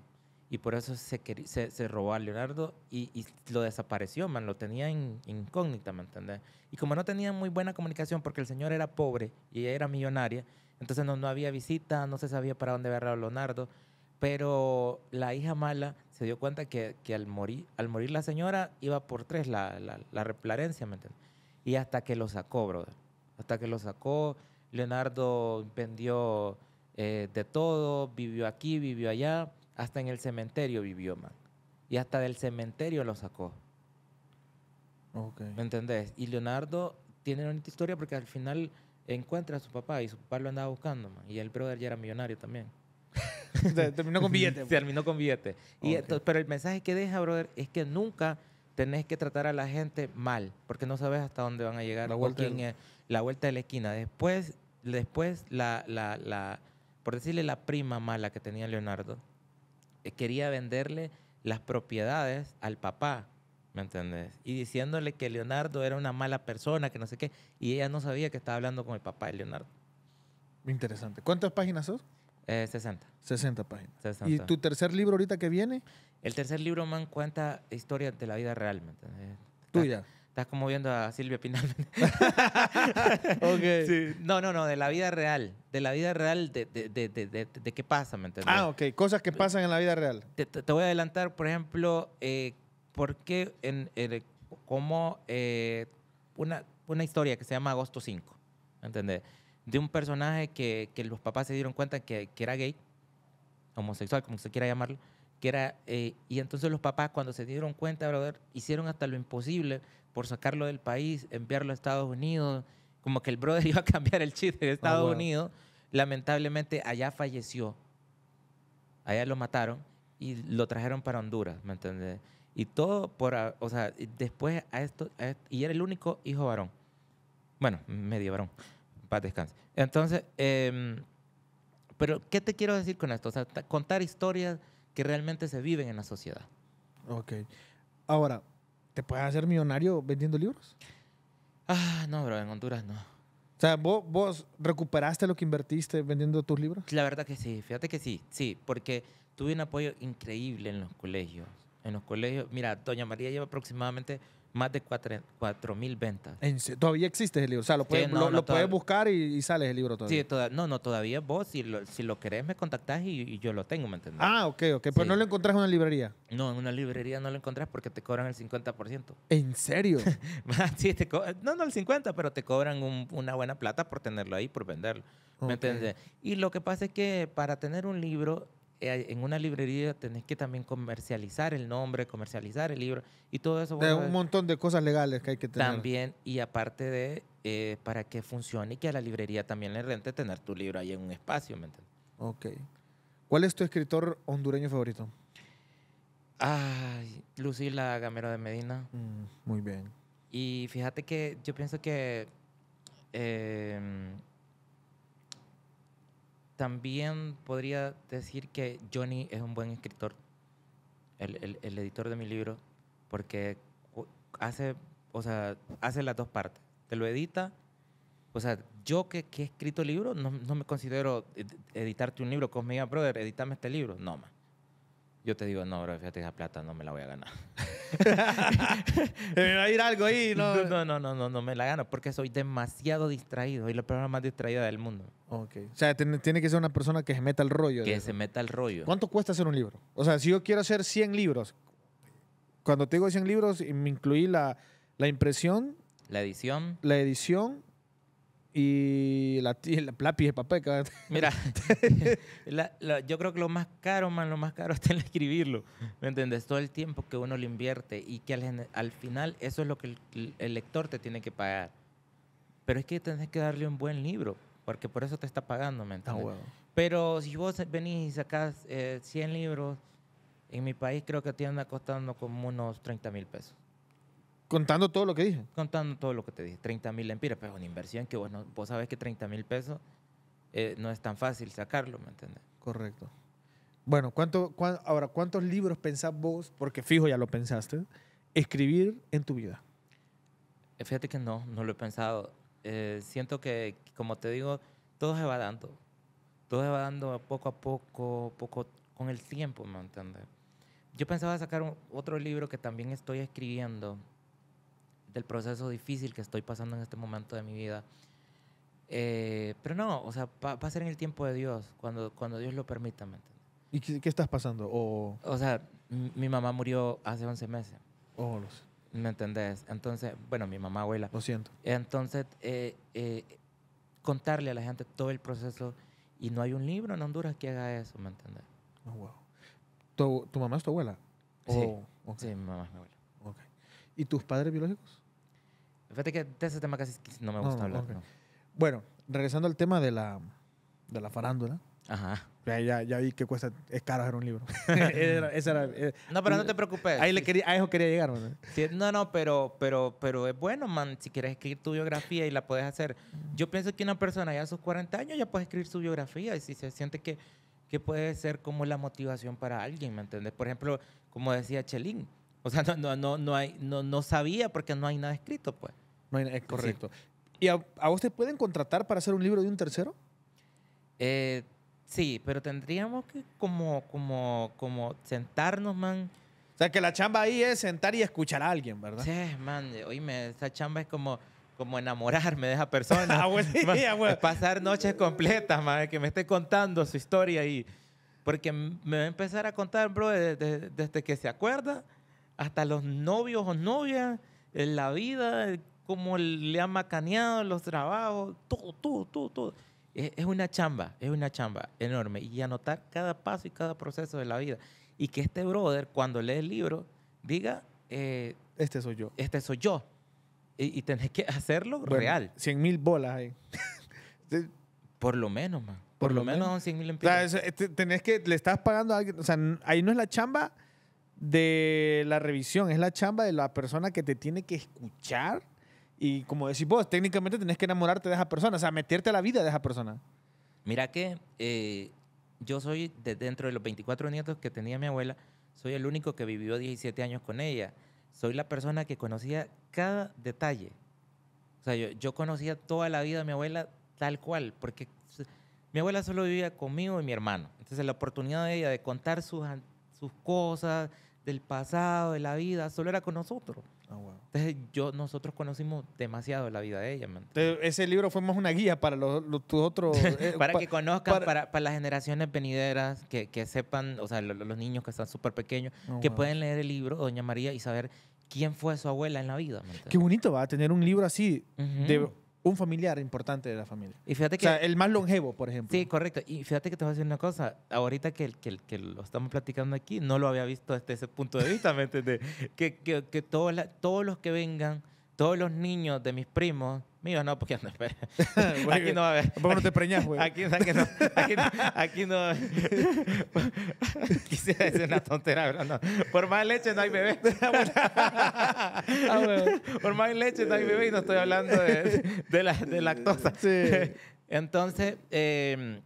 y por eso se, se, se robó a Leonardo y, y, lo desapareció, man, lo tenía en incógnita, ¿me entiendes Y como no tenía muy buena comunicación porque el señor era pobre y ella era millonaria, entonces no, no había visita, no se sabía para dónde ver a Leonardo, pero la hija mala se dio cuenta que, que al, morir, al morir la señora iba por tres la, la, la, ¿me entiendes? Y hasta que lo sacó, brother, hasta que lo sacó, Leonardo vendió eh, de todo, vivió aquí, vivió allá hasta en el cementerio vivió, man. Y hasta del cementerio lo sacó. Okay. ¿Me entendés? Y Leonardo tiene una historia porque al final encuentra a su papá y su papá lo andaba buscando, man. Y el brother ya era millonario también. terminó con billete. Pues. terminó con billete. Y pero el mensaje que deja, brother, es que nunca tenés que tratar a la gente mal, porque no sabes hasta dónde van a llegar, la vuelta, de... la esquina. Después, después la, la, por decirle la prima mala que tenía Leonardo, eh, quería venderle las propiedades al papá, ¿me entendés? Y diciéndole que Leonardo era una mala persona, que no sé qué, y ella no sabía que estaba hablando con el papá de Leonardo. Interesante. ¿Cuántas páginas son? 60. Eh, 60 páginas. ¿Y tu tercer libro ahorita que viene? El tercer libro, man, cuenta historia de la vida real, realmente. ¿Tuya? Estás como viendo a Silvia Pinal. No, no, no, de la vida real. De la vida real, de, de, qué pasa, ¿me entiendes? Ah, ok, cosas que pasan en la vida real. Te, voy a adelantar, por ejemplo, porque eh, por qué, en, como eh, una, una historia que se llama Agosto 5, ¿me entiendes? De un personaje que, los papás se dieron cuenta que, era gay, homosexual, como se quiera llamarlo que era, eh, y entonces los papás cuando se dieron cuenta, brother, hicieron hasta lo imposible por sacarlo del país, enviarlo a Estados Unidos, como que el brother iba a cambiar el chip de Estados Unidos. Lamentablemente allá falleció, allá lo mataron y lo trajeron para Honduras, ¿me entiendes? Y todo por, o sea, después a esto, y era el único hijo varón. Bueno, medio varón, paz descanse. Entonces, em, pero ¿qué te quiero decir con esto? O sea, contar historias que realmente se viven en la sociedad. Ok. Ahora, te puedes hacer millonario vendiendo libros. Ah, no, bro, en Honduras no. O sea, ¿vos, ¿vos, recuperaste lo que invertiste vendiendo tus libros? La verdad que sí, fíjate que sí, sí, porque tuve un apoyo increíble en los colegios. En los colegios, mira, Doña María lleva aproximadamente más de 4.000 ventas. ¿Todavía existe el libro? O sea, lo puedes, lo, puedes buscar y, sales el libro todavía. Sí, no, no, todavía vos, si lo, si lo querés, me contactás y, yo lo tengo, ¿me entendés? Ah, ok, ok. Pero pues no lo encontrás en una librería. No, en una librería no lo encontrás porque te cobran el 50%. ¿En serio? Ah, sí, no, no el 50%, pero te cobran una buena plata por tenerlo ahí, por venderlo. ¿Me entiendes? Y lo que pasa es que para tener un libro eh, en una librería tenés que también comercializar el nombre, comercializar el libro y todo eso. De un montón de cosas legales que hay que tener. También, y aparte de eh, para que funcione y que a la librería también le rente tener tu libro ahí en un espacio, ¿me entiendes? Ok. ¿Cuál es tu escritor hondureño favorito? Ay, Lucila Gamero de Medina. Mm, muy bien. Y fíjate que yo pienso que em, también podría decir que Johnny es un buen escritor, el, editor de mi libro, porque hace, o sea, hace las dos partes. Te lo edita. O sea, yo que, he escrito el libro, no, me considero editarte un libro. Conmigo, brother, editame este libro. No, más yo te digo, no, bro, fíjate, esa plata no me la voy a ganar. me va a ir algo ahí, ¿no? No, no, no, no, no me la gano porque soy demasiado distraído y la persona más distraída del mundo. Ok. O sea, tiene, que ser una persona que se meta al rollo. Que se meta al rollo. ¿Cuánto cuesta hacer un libro? O sea, si yo quiero hacer 100 libros, cuando te digo 100 libros, me incluí la, la impresión. La edición. La edición, y la, y la de papel. Mira, yo creo que lo más caro, man, lo más caro está en escribirlo. ¿Me entiendes? Todo el tiempo que uno lo invierte y que al, final eso es lo que el, lector te tiene que pagar. Pero es que tenés que darle un buen libro, porque por eso te está pagando, ¿me entiendes? Ah, Pero si vos venís y sacás 100 eh, libros, en mi país creo que te anda costando como unos 30 mil pesos. Contando todo lo que dije. Contando todo lo que te dije. 30 mil lempiras, pero una inversión que bueno, vos sabes que 30 mil pesos eh, no es tan fácil sacarlo, ¿me entiendes? Correcto. Bueno, ¿cuánto, ahora, ¿cuántos libros pensás vos, porque fijo ya lo pensaste, escribir en tu vida? Eh, fíjate que no, no lo he pensado. Eh, siento que, como te digo, todo se va dando. Todo se va dando poco a poco, poco con el tiempo, ¿me entiendes? Yo pensaba sacar otro libro que también estoy escribiendo, del proceso difícil que estoy pasando en este momento de mi vida. Eh, pero no, o sea, va, a ser en el tiempo de Dios, cuando, cuando Dios lo permita, ¿me entiendes? ¿Y qué, estás pasando? O, o sea, mi mamá murió hace 11 meses. Oh, lo sé. ¿Me entendés? Entonces, bueno, mi mamá, abuela. Lo siento. Entonces, eh, eh, contarle a la gente todo el proceso y no hay un libro en Honduras que haga eso, ¿me entiendes? Oh, wow. ¿Tu, mamá es tu abuela? sí, oh, sí, mi mamá es mi abuela. ¿Y tus padres biológicos? Fíjate que de ese tema casi no me gusta hablar. Bueno, regresando al tema de la, de la farándula. Ajá. Ya, ya, vi que cuesta, es caro hacer un libro. Eh, no, pero no te preocupes. Ahí le quería, a quería llegar, no, no, pero, pero, pero es bueno, man, si quieres escribir tu biografía y la puedes hacer. Yo pienso que una persona ya a sus 40 años ya puede escribir su biografía y si se siente que, que puede ser como la motivación para alguien, ¿me entiendes? Por ejemplo, como decía Chelín, o sea, no, no, no, hay, no, no sabía porque no hay nada escrito, pues. No es correcto. ¿Y a, ustedes pueden contratar para hacer un libro de un tercero? Eh, sí, pero tendríamos que como, como, como sentarnos, man. O sea, que la chamba ahí es sentar y escuchar a alguien, ¿verdad? Sí, man. Oíme, esa chamba es como como enamorarme de esa persona. Ah, pasar noches completas, man, que me esté contando su historia y... Porque me va a empezar a contar, bro, desde que se acuerda hasta los novios o novias, la vida, cómo le han macaneado los trabajos, todo, todo, todo, todo. Es una chamba, es una chamba enorme. Y anotar cada paso y cada proceso de la vida. Y que este brother, cuando lee el libro, diga... Eh, este soy yo. Este soy yo. Y, tenés que hacerlo real. 100 mil bolas ahí. Por lo menos, man. Por, lo, menos, son 100 mil empleados. Eh, tenés que, le estás pagando a alguien. O sea, ahí no es la chamba de la revisión, es la chamba de la persona que te tiene que escuchar y como decís vos, técnicamente tenés que enamorarte de esa persona, o sea, meterte a la vida de esa persona. Mira que eh, yo soy, de dentro de los 24 nietos que tenía mi abuela, soy el único que vivió 17 años con ella. Soy la persona que conocía cada detalle. O sea, yo, conocía toda la vida de mi abuela tal cual, porque mi abuela solo vivía conmigo y mi hermano. Entonces la oportunidad de ella de contar sus, sus cosas, del pasado, de la vida, solo era con nosotros. Ah, Entonces yo, nosotros conocimos demasiado la vida de ella. ese libro fue más una guía para los, otros... Eh, para que conozcan, para... Para, las generaciones venideras, que, que sepan, o sea, los, niños que están súper pequeños, ah, que pueden leer el libro Doña María y saber quién fue su abuela en la vida. Qué bonito va a tener un libro así de un familiar importante de la familia. Y fíjate que, o sea, el más longevo, por ejemplo. Sí, correcto. Y fíjate que te voy a decir una cosa. Ahorita que, que, que lo estamos platicando aquí, no lo había visto desde ese punto de vista, ¿me entiendes? Que, que, que todos, todos los que vengan, todos los niños de mis primos, Mío no, porque no, espera. aquí no va a haber. no te preñas, güey? Aquí, no. Aquí no. Quisiera decir una tontera, pero no. Por más leche no hay bebé. Ah, ah, Por más leche no hay bebé y no estoy hablando de, lactosa. Sí. Entonces, eh,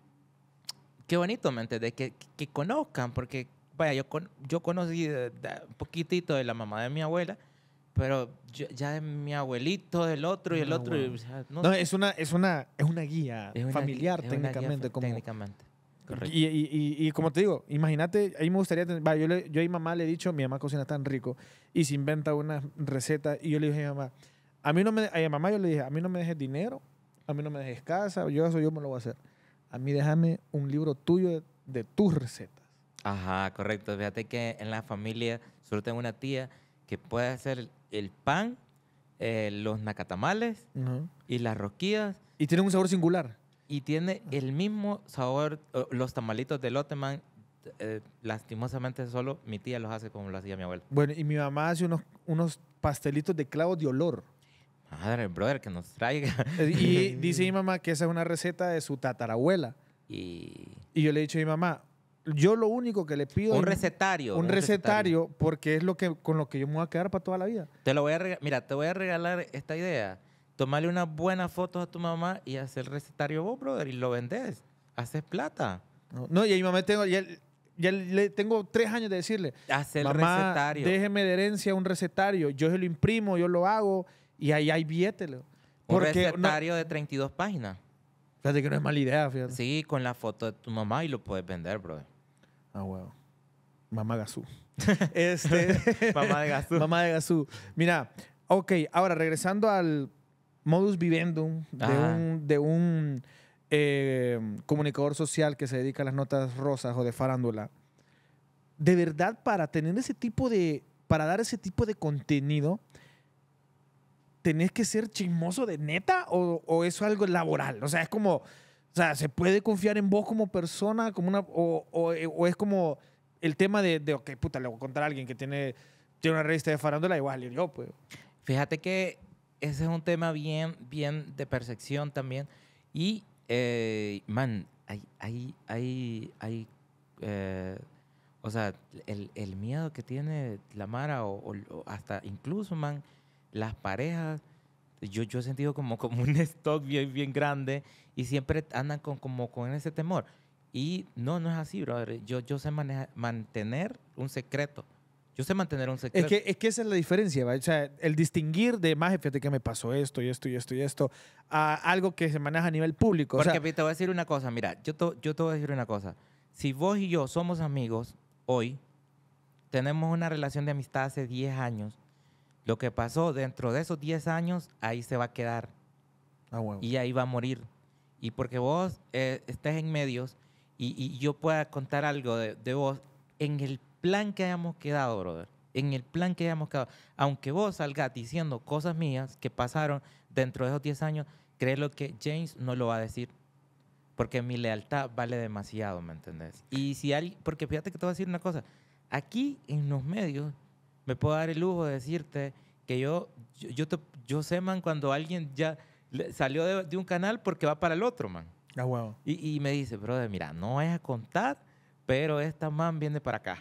qué bonito, ¿me entiendes? Que, conozcan, porque, vaya, yo, con, yo conocí un poquitito de la mamá de mi abuela pero ya es mi abuelito, del otro y el otro. no. es, una, es, una, es una guía familiar técnicamente. técnicamente. Correcto. Y, como te digo, imagínate, ahí me gustaría, va, yo, le, yo a mi mamá le he dicho, mi mamá cocina tan rico y se inventa una receta y yo le dije a mi mamá, a mí no me, a mi mamá yo le dije, a mí no me dejes dinero, a mí no me dejes casa, yo eso yo me lo voy a hacer. A mí déjame un libro tuyo de tus recetas. Ajá, correcto. Fíjate que en la familia, solo tengo una tía que puede hacer el pan, eh, los nacatamales y las roquillas. Y tiene un sabor singular. Y tiene el mismo sabor, los tamalitos de Loteman. Eh, lastimosamente solo mi tía los hace como lo hacía mi abuela. Bueno, y mi mamá hace unos, unos pastelitos de clavos de olor. Madre, brother, que nos traiga. Eh, y dice mi mamá que esa es una receta de su tatarabuela. Y, y yo le he dicho a mi mamá, yo lo único que le pido. Un recetario. Un, recetario, porque es lo que, con lo que yo me voy a quedar para toda la vida. Te lo voy a Mira, te voy a regalar esta idea. Tomarle unas buenas fotos a tu mamá y hacer el recetario vos, brother, y lo vendés. Haces plata. No, y a mi mamá tengo. Ya, le tengo tres años de decirle. Hacer el recetario. Déjeme de herencia un recetario. Yo se lo imprimo, yo lo hago y ahí hay billetes. Un recetario de 32 páginas. Fíjate que no es mala idea, fíjate. Sí, con la foto de tu mamá y lo puedes vender, brother. Ah, wow. Mamá Gazú. este... Mamá de Gazú. Mamá de Gazú. Mira, ok, ahora regresando al modus vivendum de un, eh, comunicador social que se dedica a las notas rosas o de farándula. De verdad, para tener ese tipo de. para dar ese tipo de contenido, ¿tenés que ser chismoso de neta o, eso es algo laboral? O sea, es como o sea, ¿se puede confiar en vos como persona? Como una, o, o, eh, es como el tema de, ok, puta, le voy a contar a alguien que tiene, tiene una revista de farándula y voy a salir yo, pues. Fíjate que ese es un tema bien, bien de percepción también. Y, eh, man, hay, hay, hay, eh, o sea, el, miedo que tiene la Mara o, hasta incluso, man, las parejas yo, yo he sentido como, como un stock bien, bien grande y siempre andan con, como con ese temor. Y no, no es así, brother. Yo, yo sé maneja, mantener un secreto. Yo sé mantener un secreto. Es que, es que esa es la diferencia, ¿va? O sea, el distinguir de más, fíjate que me pasó esto y esto y esto y esto, a algo que se maneja a nivel público. Porque o sea, te voy a decir una cosa, mira, yo yo te voy a decir una cosa. Si vos y yo somos amigos hoy, tenemos una relación de amistad hace 10 años, lo que pasó dentro de esos 10 años, ahí se va a quedar. Ah, bueno. Y ahí va a morir. Y porque vos eh, estés en medios y, yo pueda contar algo de, vos en el plan que hayamos quedado, brother. En el plan que hayamos quedado. Aunque vos salgas diciendo cosas mías que pasaron dentro de esos 10 años, crees lo que James no lo va a decir. Porque mi lealtad vale demasiado, ¿me entendés? Y si alguien... porque fíjate que te voy a decir una cosa. Aquí en los medios me puedo dar el lujo de decirte que yo, yo, yo, te, sé, man, cuando alguien ya salió de, un canal porque va para el otro, man. Ah, wow. y, y, me dice, brother, mira, no es a contar, pero esta man viene para acá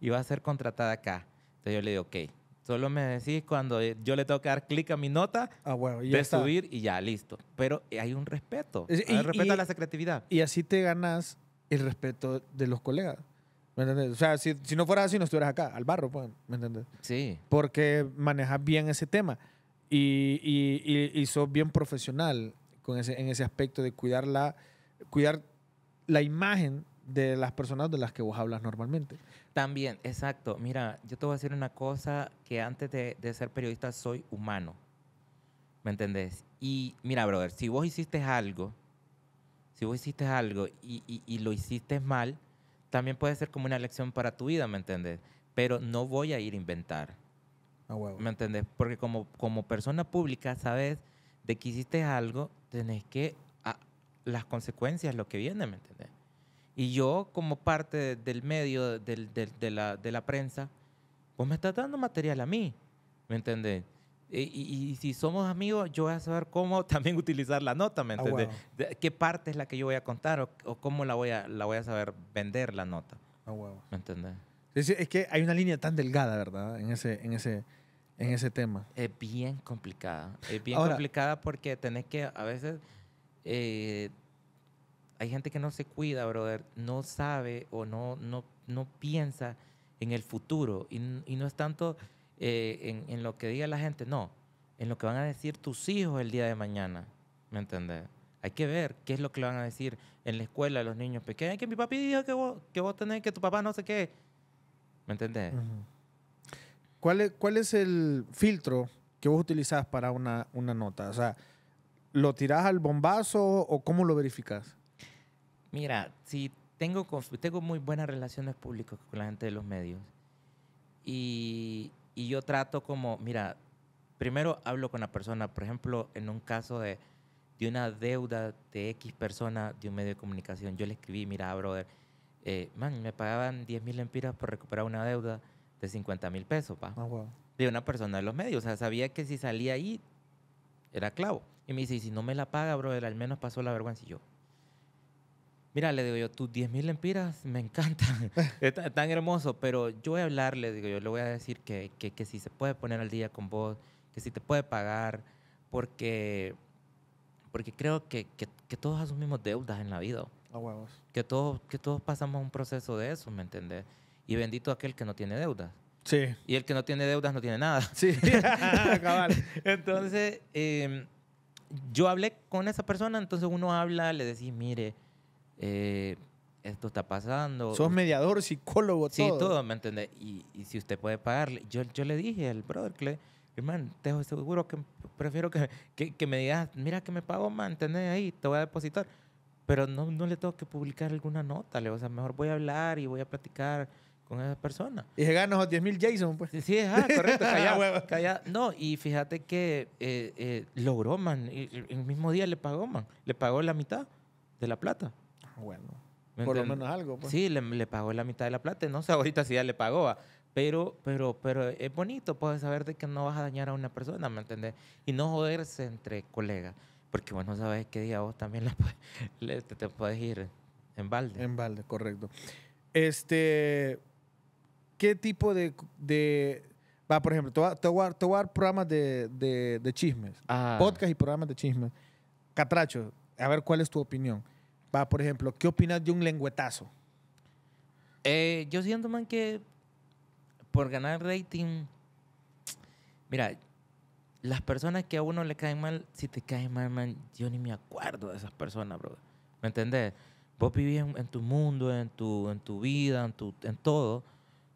y va a ser contratada acá. Entonces yo le digo, ok, solo me decís cuando yo le tengo que dar clic a mi nota ah, bueno, y de subir y ya, listo. Pero eh, hay un respeto, y, hay respeto a la secretividad. Y así te ganas el respeto de los colegas. ¿Me entendés? O sea, si, no fueras así, no estuvieras acá, al barro, pues, ¿me entendés? Sí. Porque manejas bien ese tema y, y, sos bien profesional con en ese aspecto de cuidar la, cuidar la imagen de las personas de las que vos hablas normalmente. También, exacto. Mira, yo te voy a decir una cosa que antes de, ser periodista soy humano. ¿Me entendés? Y mira, brother, si vos hiciste algo, si vos hiciste algo y, y lo hiciste mal, también puede ser como una lección para tu vida, ¿me entendés? Pero no voy a ir a inventar. ¿Me entendés? Porque como, como persona pública, sabes de que hiciste algo, tenés que a, ah, las consecuencias, lo que viene, ¿me entiendes? Y yo, como parte del medio, de, la, de la prensa, pues me estás dando material a mí, ¿me entiendes? Y, si somos amigos, yo voy a saber cómo también utilizar la nota, ¿me ah, entiendes? ¿Qué parte es la que yo voy a contar o, cómo la voy, a, la voy a saber vender la nota? wow. Ah, ¿Me entiendes? Es, que hay una línea tan delgada, ¿verdad? En ese, en ese, en ese tema. Es bien complicada. Es bien complicada porque tenés que, a veces, eh, hay gente que no se cuida, brother, no sabe o no, no, no piensa en el futuro. Y, y no es tanto eh, en, en, lo que diga la gente, no, en lo que van a decir tus hijos el día de mañana, ¿me entendés? Hay que ver qué es lo que van a decir en la escuela a los niños pequeños. Que mi papi dijo que vos, que vos tenés, que tu papá no sé qué. ¿Me entendés? ¿Cuál, es, ¿Cuál es el filtro que vos utilizás para una, una nota? O sea, ¿lo tirás al bombazo o cómo lo verificás? Mira, si tengo, tengo muy buenas relaciones públicas con la gente de los medios. Y y yo trato como, mira, primero hablo con la persona, por ejemplo, en un caso de, una deuda de X persona de un medio de comunicación, yo le escribí, mira, brother, eh, man, me pagaban 10 mil empiras por recuperar una deuda de 50 mil pesos, pa. Ah, de una persona de los medios, o sea, sabía que si salía ahí, era clavo. Y me dice, y si no me la paga, brother, al menos pasó la vergüenza. Y yo, Mira, le digo yo, tus 10.000 mil lempiras me encantan, es tan hermoso, pero yo voy a hablar, le digo yo, le voy a decir que, que, que, si se puede poner al día con vos, que si te puede pagar, porque, porque creo que, que, que todos asumimos deudas en la vida. A huevos. Que todos, que todos pasamos un proceso de eso, ¿me entendés? Y bendito aquel que no tiene deudas. Sí. Y el que no tiene deudas no tiene nada. Sí, Entonces, em, yo hablé con esa persona, entonces uno habla, le decís, mire, eh, esto está pasando. Sos mediador, psicólogo, todo. Sí, todo, ¿me entiendes? Y, si usted puede pagarle, yo, yo le dije al brother que le, hermano, te seguro que prefiero que, me digas, mira que me pago, man, Ahí, te voy a depositar. Pero no, no le tengo que publicar alguna nota, o sea, mejor voy a hablar y voy a platicar con esa persona. Y se ganó 10 mil Jason, pues. Sí, ah, correcto, callado, ah, Calla, No, y fíjate que eh, eh, logró, man, el mismo día le pagó, man, le pagó la mitad de la plata. Bueno. Por lo menos algo. Pues. Sí, le, pagó la mitad de la plata. No sé ahorita si ya le pagó. Pero, pero, pero es bonito poder pues, saber de que no vas a dañar a una persona, ¿me entiendes? Y no joderse entre colegas. Porque vos no sabes qué día vos también te, te, puedes ir en balde. En balde, correcto. Este, ¿qué tipo de... va, por ejemplo, te voy a, dar programas de, chismes. Ah. Podcast y programas de chismes. Catracho, a ver cuál es tu opinión. Va, por ejemplo, ¿qué opinas de un lengüetazo? Eh, yo siento, man, que por ganar rating, mira, las personas que a uno le caen mal, si te caen mal, man, yo ni me acuerdo de esas personas, bro. ¿Me entendés? Vos vivís en, tu mundo, en tu, en tu vida, en, en todo,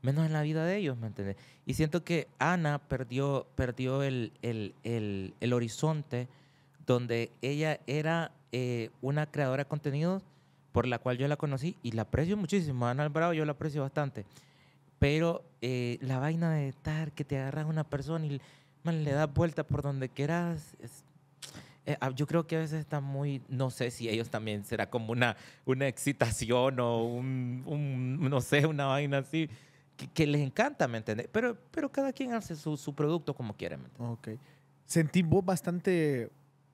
menos en la vida de ellos, ¿me entendés? Y siento que Ana perdió, perdió el, el horizonte donde ella era eh, una creadora de contenidos por la cual yo la conocí y la aprecio muchísimo. Ana Alvarado yo la aprecio bastante. Pero eh, la vaina de estar, que te agarras a una persona y le das vuelta por donde quieras, eh, ah, yo creo que a veces está muy, no sé si ellos también será como una, una excitación o un, no sé, una vaina así, que, les encanta, ¿me entiendes? Pero, pero cada quien hace su, su producto como quiere, ¿me Ok. Sentí vos bastante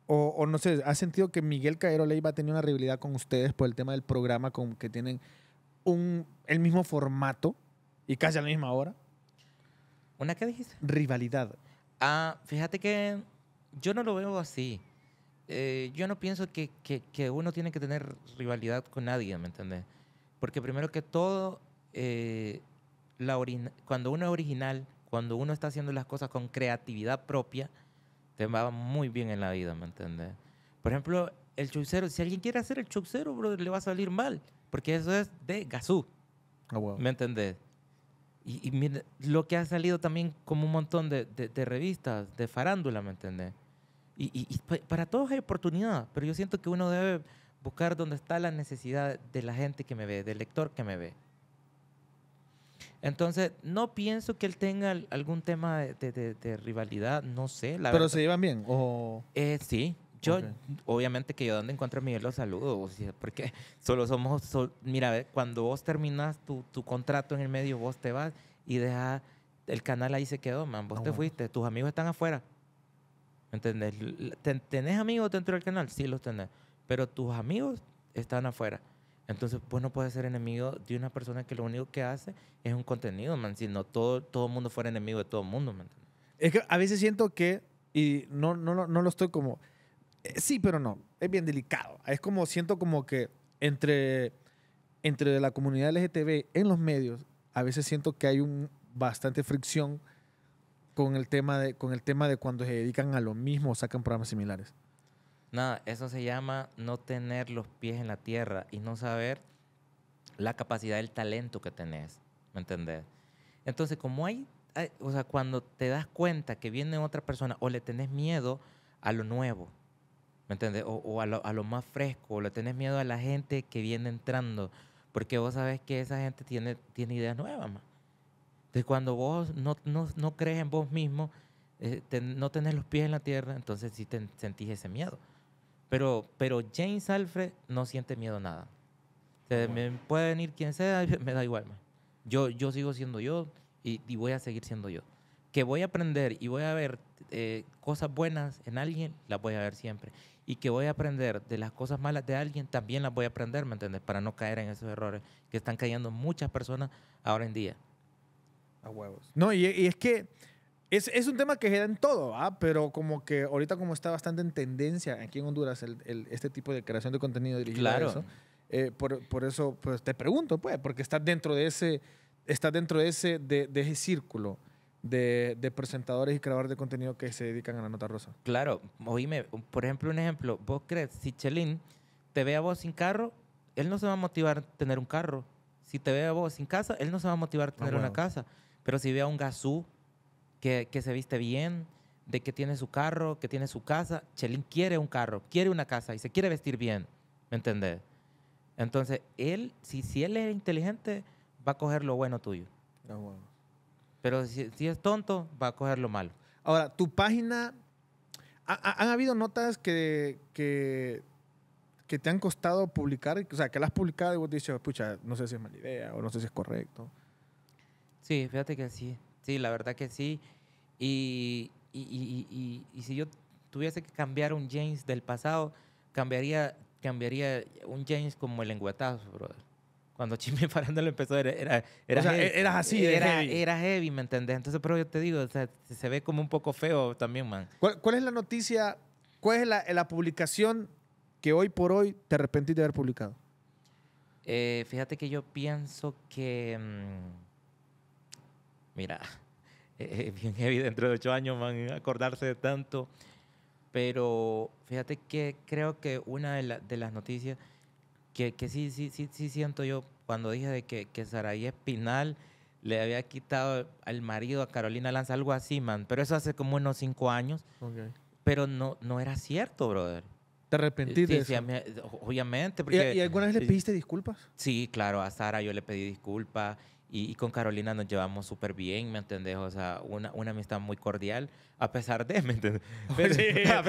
o, no sé, ¿Ha sentido que Miguel Caero Leiva a tener una rivalidad con ustedes por el tema del programa, con que tienen el mismo formato y casi a la misma hora? ¿Una qué dijiste? Rivalidad. Ah, fíjate que yo no lo veo así. Eh, yo no pienso que, uno tiene que tener rivalidad con nadie, ¿me entiendes? Porque primero que todo, eh, la cuando uno es original, cuando uno está haciendo las cosas con creatividad propia, te va muy bien en la vida, ¿me entiendes? Por ejemplo, el chucero, si alguien quiere hacer el chucero, brother, le va a salir mal, porque eso es de gasú. Ah, ¿Me entendés? Y, lo que ha salido también como un montón de, revistas, de farándula, ¿me entendés? Y, y, para todos hay oportunidad, pero yo siento que uno debe buscar donde está la necesidad de la gente que me ve, del lector que me ve. Entonces, no pienso que él tenga algún tema de, rivalidad, no sé. La Pero se llevan bien, o... Eh, sí, yo, obviamente que yo donde encuentro a Miguel lo saludo, porque solo somos, mira, cuando vos terminas tu, contrato en el medio, vos te vas y deja el canal ahí se quedó, man, vos ah, te fuiste, tus amigos están afuera. ¿Entendés? ¿Tenés amigos dentro del canal? Sí, los tenés, pero tus amigos están afuera. Entonces, pues no puedes ser enemigo de una persona que lo único que hace es un contenido, man. Si no, todo, todo mundo fuera enemigo de todo mundo, Es que a veces siento que, y no, no, no, lo estoy como, eh, sí, pero no, es bien delicado. Es como, siento como que entre, entre la comunidad LGTB en los medios, a veces siento que hay un bastante fricción con el tema de, con el tema de cuando se dedican a lo mismo o sacan programas similares. Nada, eso se llama no tener los pies en la tierra y no saber la capacidad del talento que tenés, ¿me entendés? Entonces, como hay, o sea, cuando te das cuenta que viene otra persona o le tenés miedo a lo nuevo, ¿me entendés? O, a, lo, a, lo, más fresco, o le tenés miedo a la gente que viene entrando, porque vos sabés que esa gente tiene, tiene ideas nuevas, Entonces, cuando vos no, crees en vos mismo, eh, no tenés los pies en la tierra, entonces sí te sentís ese miedo. Pero, pero James Alfred no siente miedo a nada. puede venir quien sea, me da igual. Yo, yo sigo siendo yo y, voy a seguir siendo yo. Que voy a aprender y voy a ver eh, cosas buenas en alguien, las voy a ver siempre. Y que voy a aprender de las cosas malas de alguien, también las voy a aprender, ¿me entiendes? Para no caer en esos errores que están cayendo muchas personas ahora en día. A huevos. No, y, y es que es, un tema que queda en todo, ¿ah? pero como que ahorita como está bastante en tendencia aquí en Honduras el, este tipo de creación de contenido dirigido a eso, eh, por, eso pues, te pregunto, pues, porque estás dentro de ese, está dentro de ese, de, ese círculo de, presentadores y creadores de contenido que se dedican a la nota rosa. Claro, oíme, por ejemplo, un ejemplo, vos crees, si Chelín te ve a vos sin carro, él no se va a motivar a tener un carro. Si te ve a vos sin casa, él no se va a motivar a tener ah, una casa. Pero si ve a un gasú, que, se viste bien, de que tiene su carro, que tiene su casa. Chelín quiere un carro, quiere una casa y se quiere vestir bien, ¿me entiendes? Entonces, él, si, si él es inteligente, va a coger lo bueno tuyo. Ah, Pero, si, si, es tonto, va a coger lo malo. Ahora, tu página, han habido notas que, que que te han costado publicar, o sea, que las has publicado y vos dices, pucha, no sé si es mala idea o no sé si es correcto. Sí, fíjate que sí. Sí, la verdad que sí. Y, si yo tuviese que cambiar un James del pasado, cambiaría, cambiaría un James como el su brother. Cuando Chimmy Parando empezó, era, era, era e, así, era, era, heavy. ¿me entendés? Entonces, pero yo te digo, se ve como un poco feo también, man. ¿Cuál, es la noticia, cuál es la, publicación que hoy por hoy te arrepentís de haber publicado? Eh, fíjate que yo pienso que. Mm, mira, es bien heavy dentro de ocho años van a acordarse de tanto. Pero fíjate que creo que una de, las noticias que, sí, sí, sí, sí siento yo cuando dije de que, que Saraí Espinal le había quitado al marido a Carolina Lanza, algo así, man. Pero eso hace como unos cinco años. Pero no, no era cierto, brother. ¿Te arrepentiste? obviamente. ¿Y, ¿Y, alguna vez le pediste disculpas? Sí, claro, a Sara yo le pedí disculpas. Y, con Carolina nos llevamos súper bien, ¿me entendés? O sea, una, una amistad muy cordial, a pesar de, ¿me entendés? a,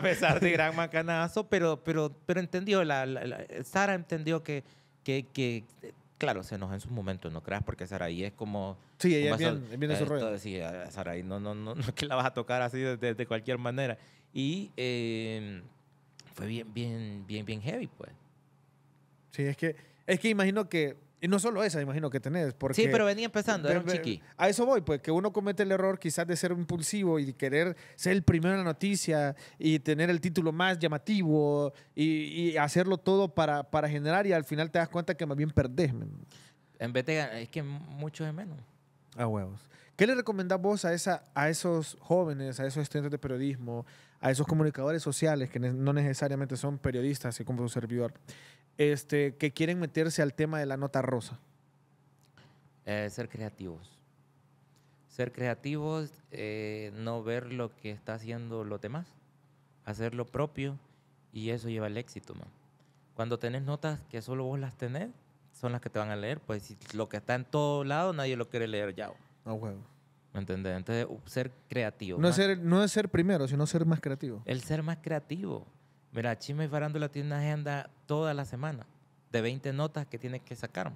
pesar, de gran macanazo, pero, pero, pero entendió, la, Sara entendió que, que, claro, se nos en sus momentos, no creas, porque Sara ahí es como... Sí, ella viene es rollo. Sí, Saraí no, no, no, es que la vas a tocar así de, cualquier manera. Y em, fue bien, bien, bien, bien heavy, pues. Sí, es que, es que imagino que y no solo esa, imagino que tenés. Porque, sí, pero venía empezando, era un chiqui. A eso voy, pues que uno comete el error quizás de ser impulsivo y de querer ser el primero en la noticia y tener el título más llamativo y, hacerlo todo para, para generar y al final te das cuenta que más bien perdés. En vez de es que mucho es menos. A huevos. ¿Qué le recomendás vos a, esa, a esos jóvenes, a esos estudiantes de periodismo, a esos comunicadores sociales que no necesariamente son periodistas, así como un servidor, este, que quieren meterse al tema de la nota rosa? Eh, ser creativos. Ser creativos, eh, no ver lo que está haciendo los demás, hacer lo propio y eso lleva al éxito, man. Cuando tenés notas que solo vos las tenés, son las que te van a leer, pues lo que está en todo lado nadie lo quiere leer ya. No huevo. ¿Me entendés? Entonces, ser creativo. No, es ser, no es ser primero, sino ser más creativo. El ser más creativo. Mira, Chisme y Farándula tiene una agenda toda la semana de 20 notas que tiene que sacar.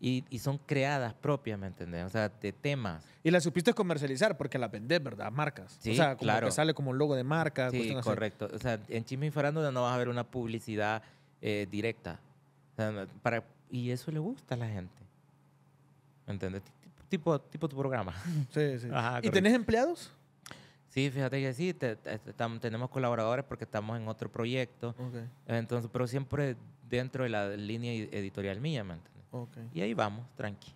Y, y, son creadas propias, ¿me entiendes? O sea, de temas. Y las supiste comercializar porque la vendés, ¿verdad? Marcas. Sí, o sea, como claro. que sale como un logo de marca. Sí, correcto. O sea, en Chisme y Farándula no vas a ver una publicidad eh, directa. para, y eso le gusta a la gente. ¿Me entiendes? Tipo, tipo tu programa. Sí, sí. Ajá, ¿Y tenés empleados? Sí, fíjate que sí, tenemos colaboradores porque estamos en otro proyecto. Entonces, pero siempre dentro de la línea editorial mía, ¿me entiendes? Y ahí vamos, tranqui.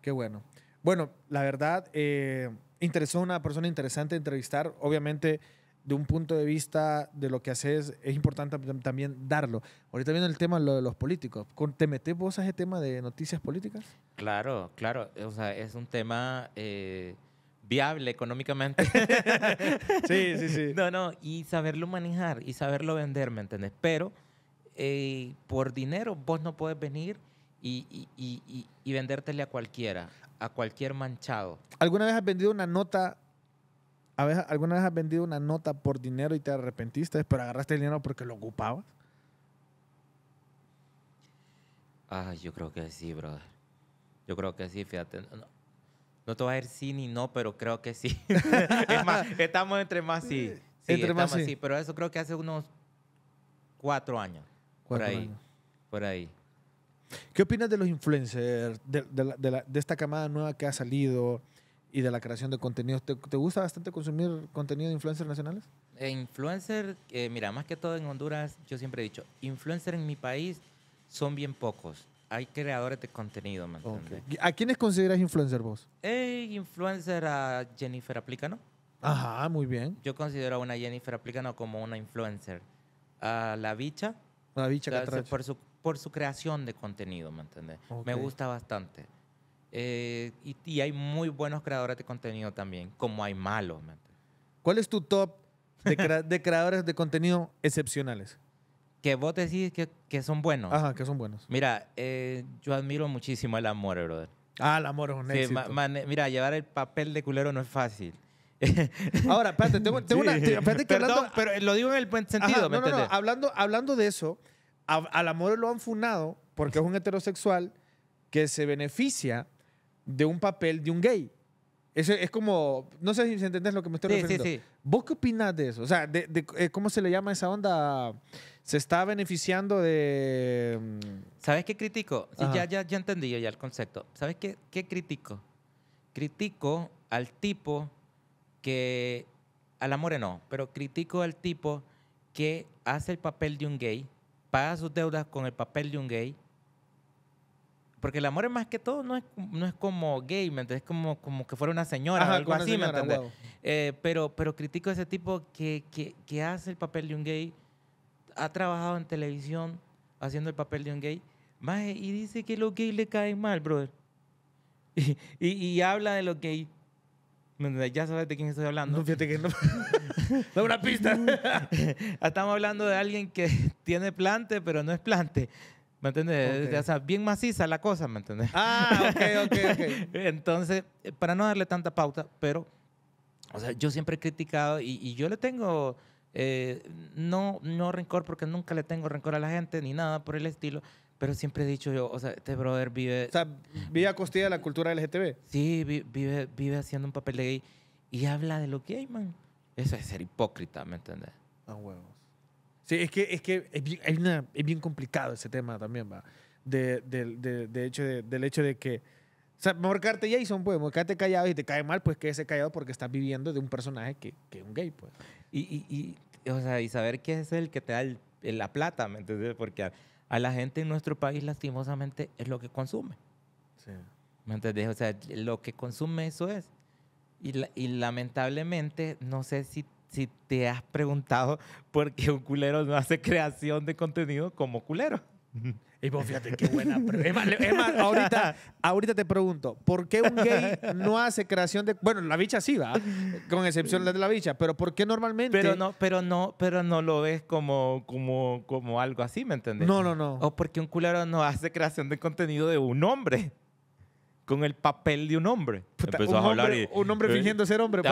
Qué bueno. Bueno, la verdad, eh, interesó una persona interesante entrevistar. Obviamente, de un punto de vista de lo que haces, es importante también darlo. Ahorita viene el tema de los políticos. ¿Te metes vos a ese tema de noticias políticas? Claro, claro. O sea, es un tema... Eh, viable económicamente. sí, sí, sí. No, no, y saberlo manejar y saberlo vender, ¿me entendés? Pero eh, por dinero vos no puedes venir y, y, vendértele a cualquiera, a cualquier manchado. ¿Alguna vez has vendido una nota? ¿Alguna vez has vendido una nota por dinero y te arrepentiste, pero agarraste el dinero porque lo ocupabas? Ah, yo creo que sí, brother. Yo creo que sí, fíjate. No te voy a decir sí ni no, pero creo que sí. es más, estamos entre más sí. sí entre más sí. Pero eso creo que hace unos cuatro años. Cuatro por ahí. Años. Por ahí. ¿Qué opinas de los influencers, de, de, la, de, esta camada nueva que ha salido y de la creación de contenidos? ¿Te, gusta bastante consumir contenido de influencers nacionales? Eh, influencer, eh, mira, más que todo en Honduras, yo siempre he dicho, influencer en mi país son bien pocos hay creadores de contenido, ¿me entiendes? ¿A quiénes consideras influencer vos? Eh, influencer a Jennifer Aplicano. Ajá, muy bien. Yo considero a una Jennifer Aplicano como una influencer. A la bicha. La bicha que por, su, por su creación de contenido, ¿me entiendes? Me gusta bastante. Eh, y, hay muy buenos creadores de contenido también, como hay malos. ¿Cuál es tu top de creadores de contenido excepcionales? que vos decís que, que son buenos. Ajá, que son buenos. Mira, eh, yo admiro muchísimo el amor, brother. Ah, el amor es un sí, mira, llevar el papel de culero no es fácil. Ahora, espérate, tengo, una. Perdón, pero lo digo en el buen sentido, ¿me no, no, no, hablando, hablando de eso, al amor lo han funado porque es un heterosexual que se beneficia de un papel de un gay es como, no sé si entendés lo que me estoy refiriendo. Sí, sí. ¿Vos qué opinás de eso? O sea, de, eh, ¿cómo se le llama esa onda? ¿Se está beneficiando de...? Mm, ¿Sabes qué critico? ya, ya, ya entendí yo ya el concepto. ¿Sabes qué, qué critico? Critico al tipo que... al amor no, pero critico al tipo que hace el papel de un gay, paga sus deudas con el papel de un gay, porque el amor es más que todo, no es, no es como gay, ¿me Es como, como que fuera una señora o algo así, ¿me entiendes? Eh, pero, pero critico a ese tipo que, que, que hace el papel de un gay, ha trabajado en televisión haciendo el papel de un gay, más, y dice que los gays le caen mal, brother. Y, y, habla de los gays. Ya sabes de quién estoy hablando. No, fíjate que no. da una pista. Estamos hablando de alguien que tiene plante, pero no es plante. ¿Me entiendes? O sea, bien maciza la cosa, ¿me entiendes? Ah, ok, ok, ok. Entonces, eh, para no darle tanta pauta, pero, o sea, yo siempre he criticado y, yo le tengo, eh, no, no rencor, porque nunca le tengo rencor a la gente ni nada por el estilo, pero siempre he dicho yo, o sea, este brother vive... O sea, vive a la cultura LGTB. Sí, vive, vive haciendo un papel de gay y habla de lo que hay, man. Eso es ser hipócrita, ¿me entendés? A huevos. Sí, es que es, que bien, es bien complicado ese tema también, va. De, hecho, del hecho de que. O sea, mejor quedarte Jason, pues, mejor callado y te cae mal, pues quédese callado porque estás viviendo de un personaje que, que es un gay, pues. Y, y, o sea, y saber que es el que te da el, la plata, ¿me entiendes? Porque a, la gente en nuestro país, lastimosamente, es lo que consume. Sí. ¿Me entiendes? O sea, lo que consume eso es. Y, y lamentablemente, no sé si si te has preguntado por qué un culero no hace creación de contenido como culero. Y vos fíjate qué buena pregunta. ahorita, te pregunto, ¿por qué un gay no hace creación de. Bueno, la bicha sí va, con excepción de la bicha, pero ¿por qué normalmente. Pero no, pero no, pero no lo ves como, como, como algo así, ¿me entiendes? No, no, no. O porque un culero no hace creación de contenido de un hombre con el papel de un hombre. un hombre, eh, fingiendo ser hombre.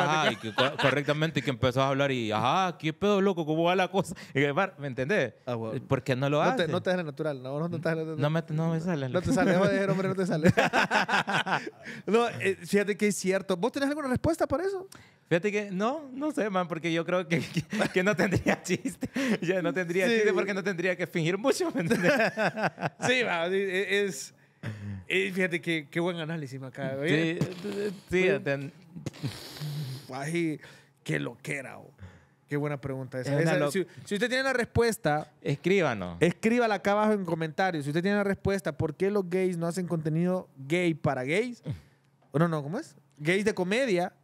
correctamente, que empezó a hablar y, ajá, qué pedo loco, cómo va la cosa. ¿me entendés? Ah, eh, ¿Por qué no lo no hace? Te, no te sale natural, no, no te mm. sale No me, no me sale. No te sale, hombre, no te sale. no, eh, fíjate que es cierto. ¿Vos tenés alguna respuesta para eso? Fíjate que no, no sé, man, porque yo creo que, que, no tendría chiste. no tendría chiste porque no tendría que fingir mucho, ¿me entendés? sí, e, es y fíjate qué, qué buen análisis me acaba de Sí, eh, eh, sí. qué loquera. Oh. Qué buena pregunta esa. si, usted tiene la respuesta... Escríbanos. Escríbala acá abajo en comentarios. Si usted tiene la respuesta, ¿por qué los gays no hacen contenido gay para gays? no, no, ¿cómo es? Gays de comedia.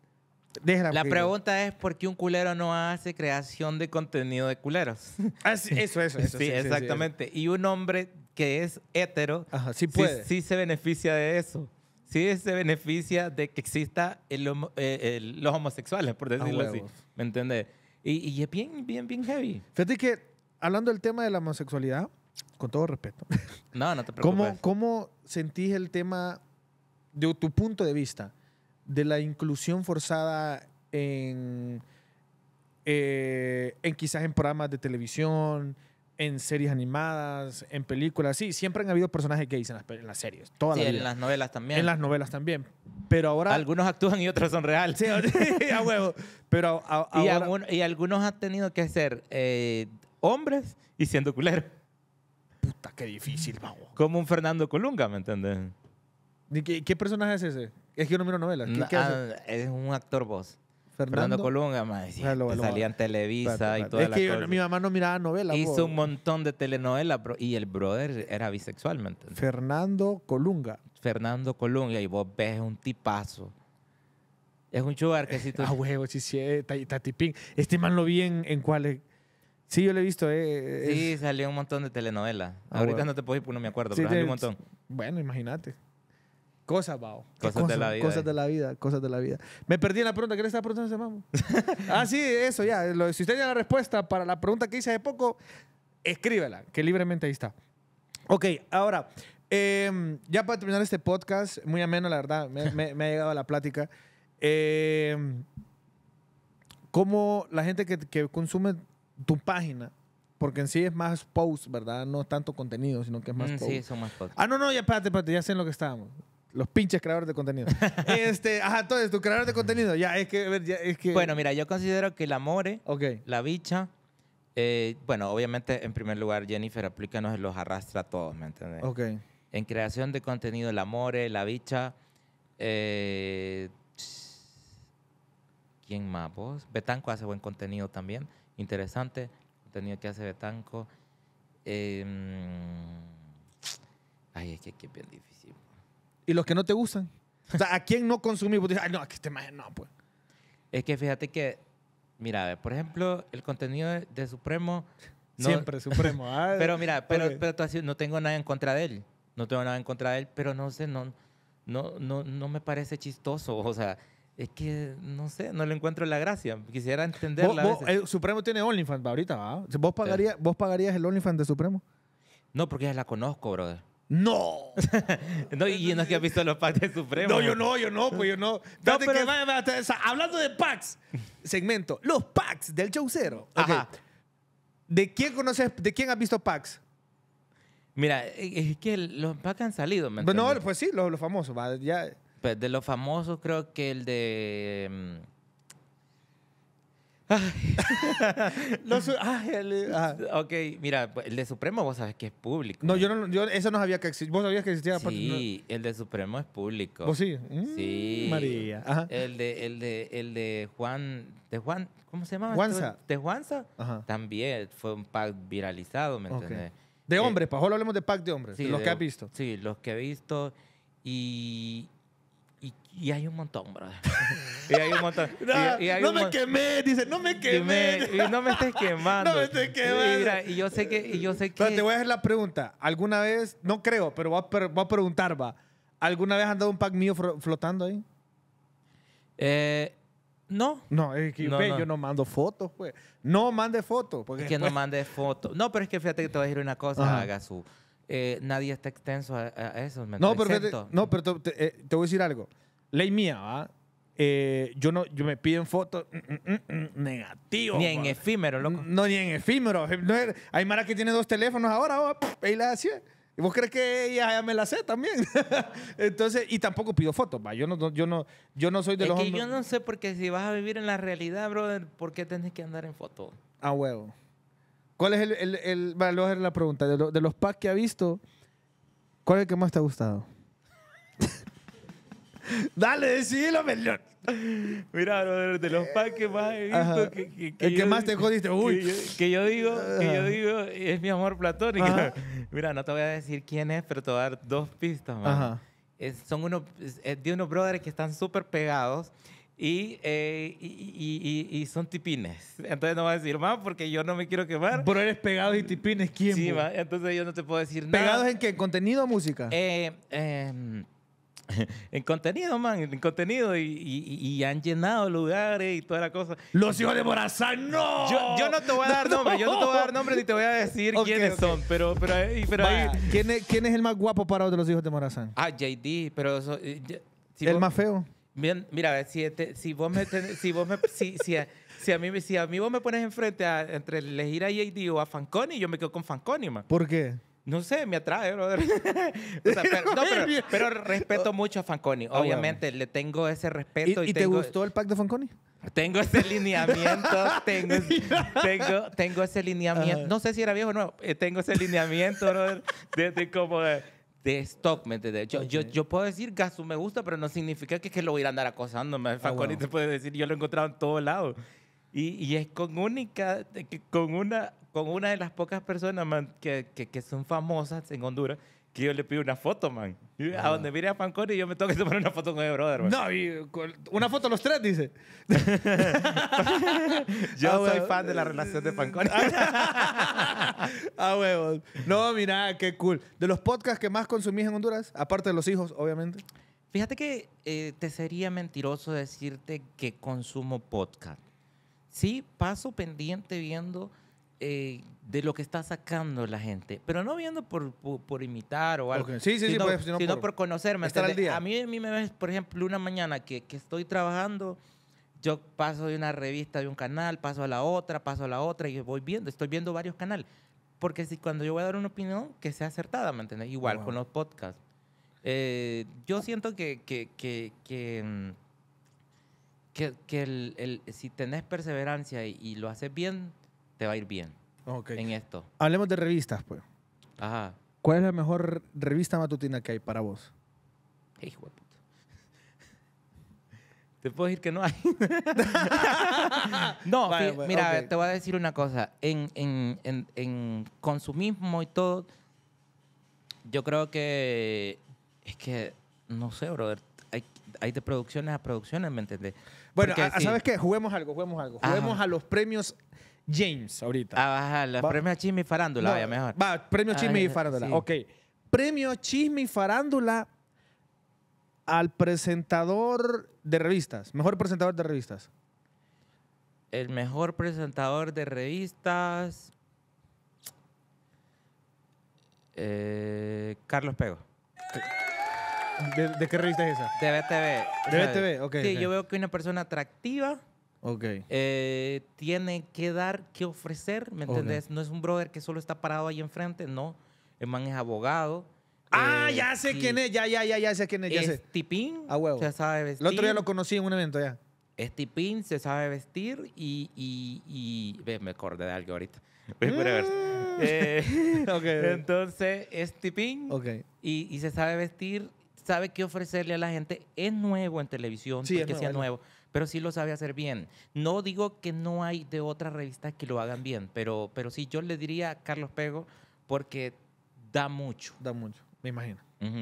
Déjala la pregunta es por qué un culero no hace creación de contenido de culeros. Ah, eso, eso, sí exactamente. Y un hombre que es hetero, Ajá, sí, puede. sí, se beneficia de eso. Sí se beneficia de que exista eh, los homosexuales, por decirlo así. ¿Me entiendes? Y, es bien, bien, bien heavy. Fíjate que, hablando del tema de la homosexualidad, con todo respeto. No, no te preocupes. ¿Cómo, cómo sentís el tema de tu punto de vista de la inclusión forzada en, eh, en quizás en programas de televisión, en series animadas, en películas. Sí, siempre han habido personajes que en las, en las series. todas. en las novelas también. En las novelas también. Pero ahora. Algunos actúan y otros son reales. Sí, a huevo. Pero y, y, algunos han tenido que ser eh, hombres y siendo culeros. Puta, qué difícil, vamos. Como un Fernando Colunga, ¿me entiendes? ¿Qué, personaje es ese? Es que yo no miro novelas. ¿Qué, ah, Es un actor voz. Fernando, Colunga, madre, salía en Televisa y toda es que mi mamá no miraba novelas. Hizo un montón de telenovelas y el brother era bisexualmente, ¿me entiendes? Fernando Colunga. Fernando Colunga y vos ves un tipazo. Es un chugar que si tú... Ah, huevo, sí, sí, eh, Tatipín. Este man lo vi en, cuáles... cuál... Sí, yo lo he visto. Eh, eh sí, salió un montón de telenovelas. Ah, Ahorita no te puedo ir porque no me acuerdo, pero salió un montón. Bueno, imagínate. Cosas, Bao. Cosas, de la vida. Cosas eh. de la vida, cosas de la vida. Me perdí en la pregunta. ¿Qué le estaba preguntando a ese ah, sí, eso ya. si usted tiene la respuesta para la pregunta que hice hace poco, escríbela, que libremente ahí está. Ok, ahora, em, ya para terminar este podcast, muy ameno, la verdad, me, ha llegado la plática. Eh, ¿Cómo la gente que, consume tu página porque en sí es más post, ¿verdad? No tanto contenido, sino que es más mm, post. Sí, son más post. Ah, no, no, ya espérate, espérate, ya sé en lo que estábamos. Los pinches creadores de contenido. este, ajá, entonces, tu creador de contenido. Ya, es que, Bueno, mira, yo considero que el amore, la bicha. Eh, bueno, obviamente, en primer lugar, Jennifer, aplícanos los arrastra a todos, ¿me entiendes? En creación de contenido, el amore, la bicha. Eh, ¿Quién más? ¿Vos? Betanco hace buen contenido también. Interesante. Contenido que hace Betanco. Em, ay, es que, es bien difícil. Y los que no te gustan. O sea, ¿a quién no consumimos ay, no, que te este no, pues. Es que fíjate que, mira, por ejemplo, el contenido de Supremo. No, Siempre Supremo. pero mira, pero, pero, no tengo nada en contra de él. No tengo nada en contra de él, pero no sé, no, no, no, no me parece chistoso. O sea, es que no sé, no le encuentro la gracia. Quisiera entenderla. el Supremo tiene OnlyFans ahorita, ¿Vos pagarías, ¿Vos pagarías el OnlyFans de Supremo? No, porque ya la conozco, brother. No. no, y no es que has visto los packs de Supremo. No, yo no, yo no, pues yo no. hablando de packs, segmento. Los packs del show cero. ¿De quién conoces, de quién has visto packs? Mira, e, e, es que los packs han salido. ¿me no, pues sí, los, famosos. Ya. Pues de los famosos creo que el de... Mm, Ah. Ok, mira, pues, el de Supremo vos sabés que es público. No, yo no, yo eso no sabía que existía. ¿Vos sabías que existía? Sí, el de Supremo es público. ¿Vos sí? Mm, sí. María. Ajá. El de, el de, el de Juan, de Juan, ¿cómo se llama? Juanza. De Juanza. Ajá. También fue un pack viralizado, ¿me entiendes? De eh, hombres, eh, pa, hablemos de pack de hombres, sí, los que has visto. Sí, los que he visto y y hay un montón, brother. y hay un montón. No, me quemé, dice, no me quemé. Y, no me estés quemando. no me estés quemando. Mira, y, yo sé que, y yo sé que... te voy a hacer la pregunta. ¿Alguna vez, no creo, pero voy a, preguntar, va. ¿Alguna vez han dado un pack mío flotando ahí? Eh, no. No, es que yo no mando fotos, pues. No mande fotos. es que no mande fotos. No, pero es que fíjate que te voy a decir una cosa, haga su... Eh, nadie está extenso a, eso. no, pero, no, pero te, eh, te voy a decir algo ley mía, ¿va? Eh, yo no yo me piden fotos mm, mm, mm, negativo ni en efímero loco no ni en efímero hay Mara que tiene dos teléfonos ahora va. y y vos crees que ella ya me la sé también entonces y tampoco pido fotos va yo no yo no yo no soy de es los que yo no sé porque si vas a vivir en la realidad brother por qué tenés que andar en fotos a ah, huevo cuál es el, el, el voy a hacer la pregunta de, de los packs que ha visto cuál es el que más te ha gustado Dale, decídelo, mejor. Mira, brother, de los eh, packs que más he visto. el que más te jodiste, uy. Que yo, digo, que yo digo, es mi amor platónico. Mira, no te voy a decir quién es, pero te voy a dar dos pistas, man. son unos, de unos brothers que están súper pegados. Eh, y, y, son tipines. Entonces no voy a decir más porque yo no me quiero quemar. Pero eres pegados y tipines, ¿quién? Sí, entonces yo no te puedo decir ¿Pegados nada. ¿Pegados en qué? contenido o música? eh, em, en contenido, man, en contenido. Y, han llenado lugares y toda la cosa. ¡Los hijos de Morazán, no! Yo, no te voy a dar nombre, yo no te voy a dar nombre ni te voy a decir quiénes son, pero, pero, ¿Quién, es, el más guapo para de los hijos de Morazán? Ah, JD, pero... Eso, eh, ¿El más feo? Mira, si, vos me... vos si, a mí, si a mí vos me pones enfrente entre elegir a JD o a Fanconi, yo me quedo con Fanconi, man. ¿Por qué? No sé, me atrae, brother. pero, respeto mucho a Fanconi. Ah, obviamente, le tengo ese respeto. ¿Y, te gustó el pack de Fanconi? Tengo ese lineamiento, tengo, ese lineamiento. Ah. No sé si era viejo o no, eh, tengo ese lineamiento, brother, desde como de, de stock, Yo, yo, puedo decir, gas me gusta, pero no significa que, que lo voy a andar acosando. Ah, Fanconi te puede decir, yo lo he encontrado en todos lados. Y, y, es con única, con una con una de las pocas personas, que, que, son famosas en Honduras, que yo le pido una foto, man. A donde mire a y yo me tengo que tomar una foto con el brother, No, y una foto los tres, dice. yo ah, soy fan de la relación de Pancor. ah, huevos. No, mira, qué cool. ¿De los podcasts que más consumís en Honduras? Aparte de los hijos, obviamente. Fíjate que eh, te sería mentiroso decirte que consumo podcast. Sí, paso pendiente viendo eh, de lo que está sacando la gente, pero no viendo por, por, imitar o algo, sí, sí, sino, sí, pues, por, conocerme. al día. A, mí, a mí me ves, por ejemplo, una mañana que, que estoy trabajando, yo paso de una revista de un canal, paso a la otra, paso a la otra y voy viendo, estoy viendo varios canales. Porque si cuando yo voy a dar una opinión, que sea acertada, ¿me entiendes? Igual ah, con los podcasts. Eh, yo siento que, que, que, que, mm, que el, si tenés perseverancia y, y lo haces bien, te va a ir bien en esto. Hablemos de revistas, pues. Ajá. ¿Cuál es la mejor revista matutina que hay para vos? Te puedo decir que no hay. no, mira, te voy a decir una cosa. En, en, consumismo y todo, yo creo que es que, no sé, brother hay de producciones a producciones, ¿me entendés? Bueno, ¿sabes qué? Juguemos algo, juguemos algo. Juguemos a los premios James ahorita. Ah, la premio Chisme y Farándula, vaya mejor. Va, premio ah, Chisme y Farándula, ok. Premio Chisme y Farándula al presentador de revistas, mejor presentador de revistas. El mejor presentador de revistas. Eh, Carlos Pego. ¿De, qué revista es esa? De BTV. De BTV, ok. Sí, yo veo que una persona atractiva Okay. Eh, tiene que dar, que ofrecer, ¿me entendés? No es un brother que solo está parado ahí enfrente, no. El man es abogado. Ah, eh, ya sé quién es, ya, ya, ya, ya sé quién es, ya es sé. tipín. A ah, huevo. Se sabe vestir. El otro día lo conocí en un evento ya. Es tipín, se sabe vestir y, y, y... Ve, me acordé de algo ahorita. Mm. Eh, entonces, es tipín okay. y, y, se sabe vestir, sabe qué ofrecerle a la gente. Es nuevo en televisión, porque es nuevo, sea nuevo pero sí lo sabe hacer bien. No digo que no hay de otras revistas que lo hagan bien, pero, pero sí, yo le diría a Carlos Pego porque da mucho. Da mucho, me imagino.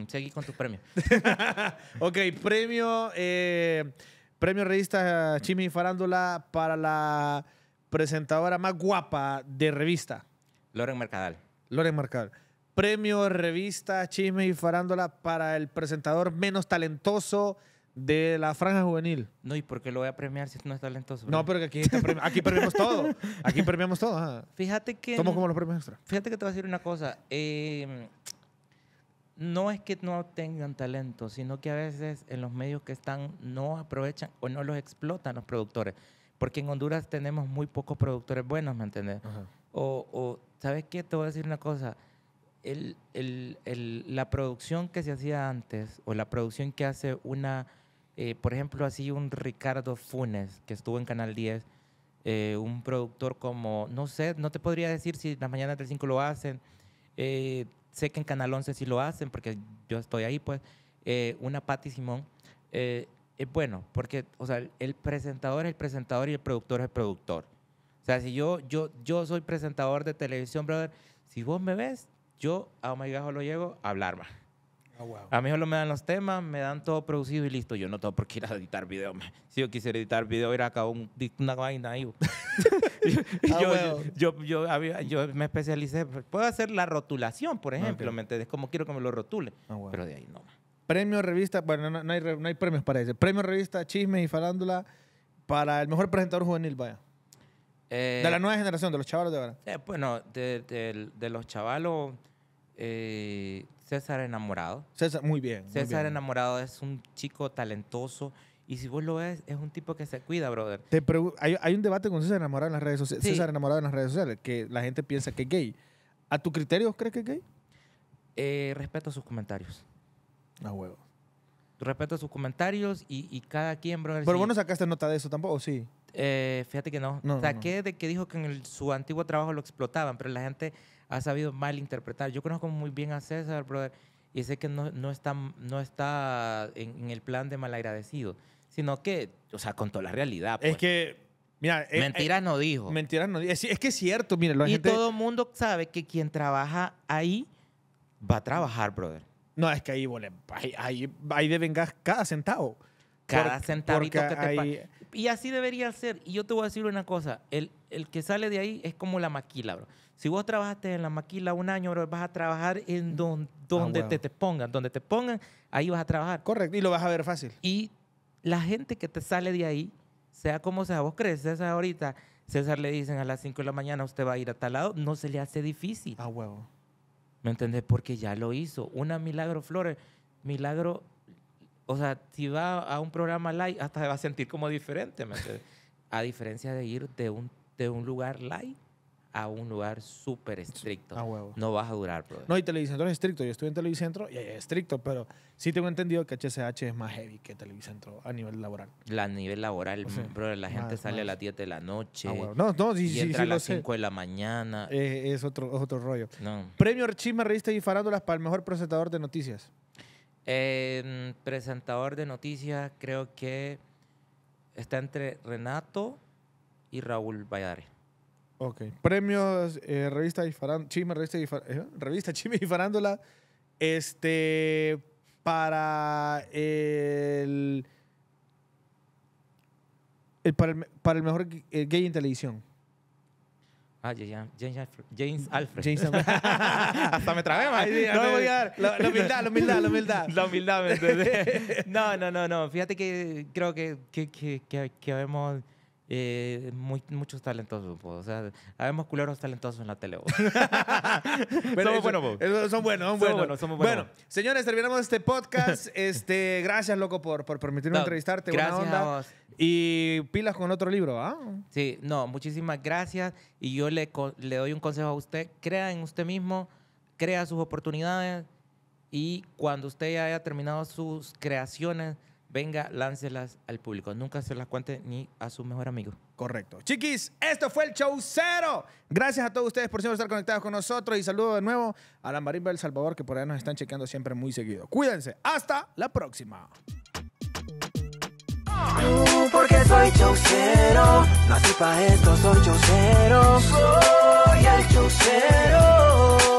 Seguí con tu premio. ok, premio, revista eh, premio revista Chimi Farándula para la presentadora más guapa de revista. Loren Mercadal. Loren Mercadal. Premio revista Chisme y Farándula para el presentador menos talentoso de la franja juvenil. No, ¿y por qué lo voy a premiar si no es talentoso? No, pero aquí, premiamos todo. Aquí premiamos todo. Fíjate que... Somos como los premios extra. Fíjate que te voy a decir una cosa. Em, no es que no tengan talento, sino que a veces en los medios que están no aprovechan o no los explotan los productores. Porque en Honduras tenemos muy pocos productores buenos, ¿me entiendes? O, ¿sabes qué? Te voy a decir una cosa. el, el, la producción que se hacía antes o la producción que hace una eh, por ejemplo, así un Ricardo Funes, que estuvo en Canal 10, eh, un productor como, no sé, no te podría decir si las mañanas del 5 lo hacen, eh, sé que en Canal 11 sí lo hacen, porque yo estoy ahí, pues, una Patti Simón. es bueno, porque, o sea, el presentador es el presentador y el productor es el productor. O sea, si yo, yo, yo soy presentador de televisión, brother, si vos me ves, yo a Omega lo llego a hablar más. Oh, a mí solo me dan los temas, me dan todo producido y listo. Yo no tengo por qué ir a editar video. Si yo quisiera editar video, era a un, una vaina ahí. Ah, yo, me especialicé. Puedo hacer la rotulación, por ejemplo, ¿me Como quiero que me lo rotule. Ah, Pero de ahí no. Premio revista, bueno, no, hay, no hay premios para eso. Premio revista, chisme y farándula para el mejor presentador juvenil, vaya. Eh, de la nueva generación, de los chavalos de ahora. Eh, bueno, de, los chavalos, eh, César Enamorado. César, muy bien. César Enamorado es un chico talentoso. Y si vos lo ves, es un tipo que se cuida, brother. hay, un debate con César Enamorado en las redes sociales. César Enamorado en las redes sociales, que la gente piensa que es gay. ¿A tu criterio crees que es gay? Eh, respeto sus comentarios. A huevo. Respeto sus comentarios y, cada quien, brother. Pero vos no sacaste nota de eso tampoco, sí? Eh, fíjate que no. no Saqué de que dijo que en su antiguo trabajo lo explotaban, pero la gente ha sabido malinterpretar. Yo conozco muy bien a César, brother, y sé que no, no está, no está en, el plan de malagradecido, sino que, o sea, con toda la realidad. Es pues. que, mira. Eh, Mentiras eh, no dijo. Mentiras no dijo. Es, que es cierto, mire, la Y todo el mundo sabe que quien trabaja ahí va a trabajar, brother. No, es que ahí, bueno, ahí, ahí, ahí devengas cada centavo. Cada centavo centavito que te Y así debería ser. Y yo te voy a decir una cosa. El, el que sale de ahí es como la maquila, bro. Si vos trabajaste en la maquila un año, vas a trabajar en mm. donde ah, te, pongan. Donde te pongan, ahí vas a trabajar. Correcto, y lo vas a ver fácil. Y la gente que te sale de ahí, sea como sea, vos crees, César ahorita, César le dicen a las 5 de la mañana usted va a ir a tal lado, no se le hace difícil. Ah, huevo. ¿Me entendés? Porque ya lo hizo. Una Milagro Flores, Milagro, o sea, si va a un programa live, hasta se va a sentir como diferente, ¿me a diferencia de ir de un, de un lugar live a un lugar súper estricto. No vas a durar, bro. No, y Televicentro es estricto. Yo estuve en Televicentro y es estricto, pero sí tengo entendido que HSH es más heavy que Televicentro a nivel laboral. a nivel laboral, brother, la gente sale a las 10 de la noche. No, no, sí, y sí, entra a las 5 de la mañana. Eh, es, otro, otro rollo. Premio Archima Revista y Farándolas para el mejor presentador de noticias. presentador de noticias, creo que está entre Renato y Raúl Valladares. Ok. Premios, eh, revista ¿eh? y Chime, revista y, revista Chime y este, para el, el, para, el para, el mejor eh, gay en televisión. Ah, James Alfred. James Alfred. James Alfred. Hasta me trabé, más no, voy a dar. la, humildad, la humildad, la humildad. La humildad, ¿me entiendes? no, no, no, no. Fíjate que creo que, que, que, que, que vemos eh, muy, muchos talentosos, o sea, habemos culeros talentosos en la tele. somos buenos, Son buenos, son buenos. Bueno, señores, terminamos este podcast. este, gracias, loco, por, permitirme entrevistarte. Gracias Y pilas con otro libro, ¿ah? Sí, no, muchísimas gracias. Y yo le, le doy un consejo a usted. Crea en usted mismo, crea sus oportunidades y cuando usted ya haya terminado sus creaciones, venga, láncelas al público. Nunca se las cuente ni a su mejor amigo. Correcto. Chiquis, esto fue el show Gracias a todos ustedes por siempre estar conectados con nosotros y saludo de nuevo a la Marimba del Salvador que por ahí nos están chequeando siempre muy seguido. Cuídense. Hasta la próxima. porque soy chaucero, nací pa' esto, soy chaucero, soy el chaucero.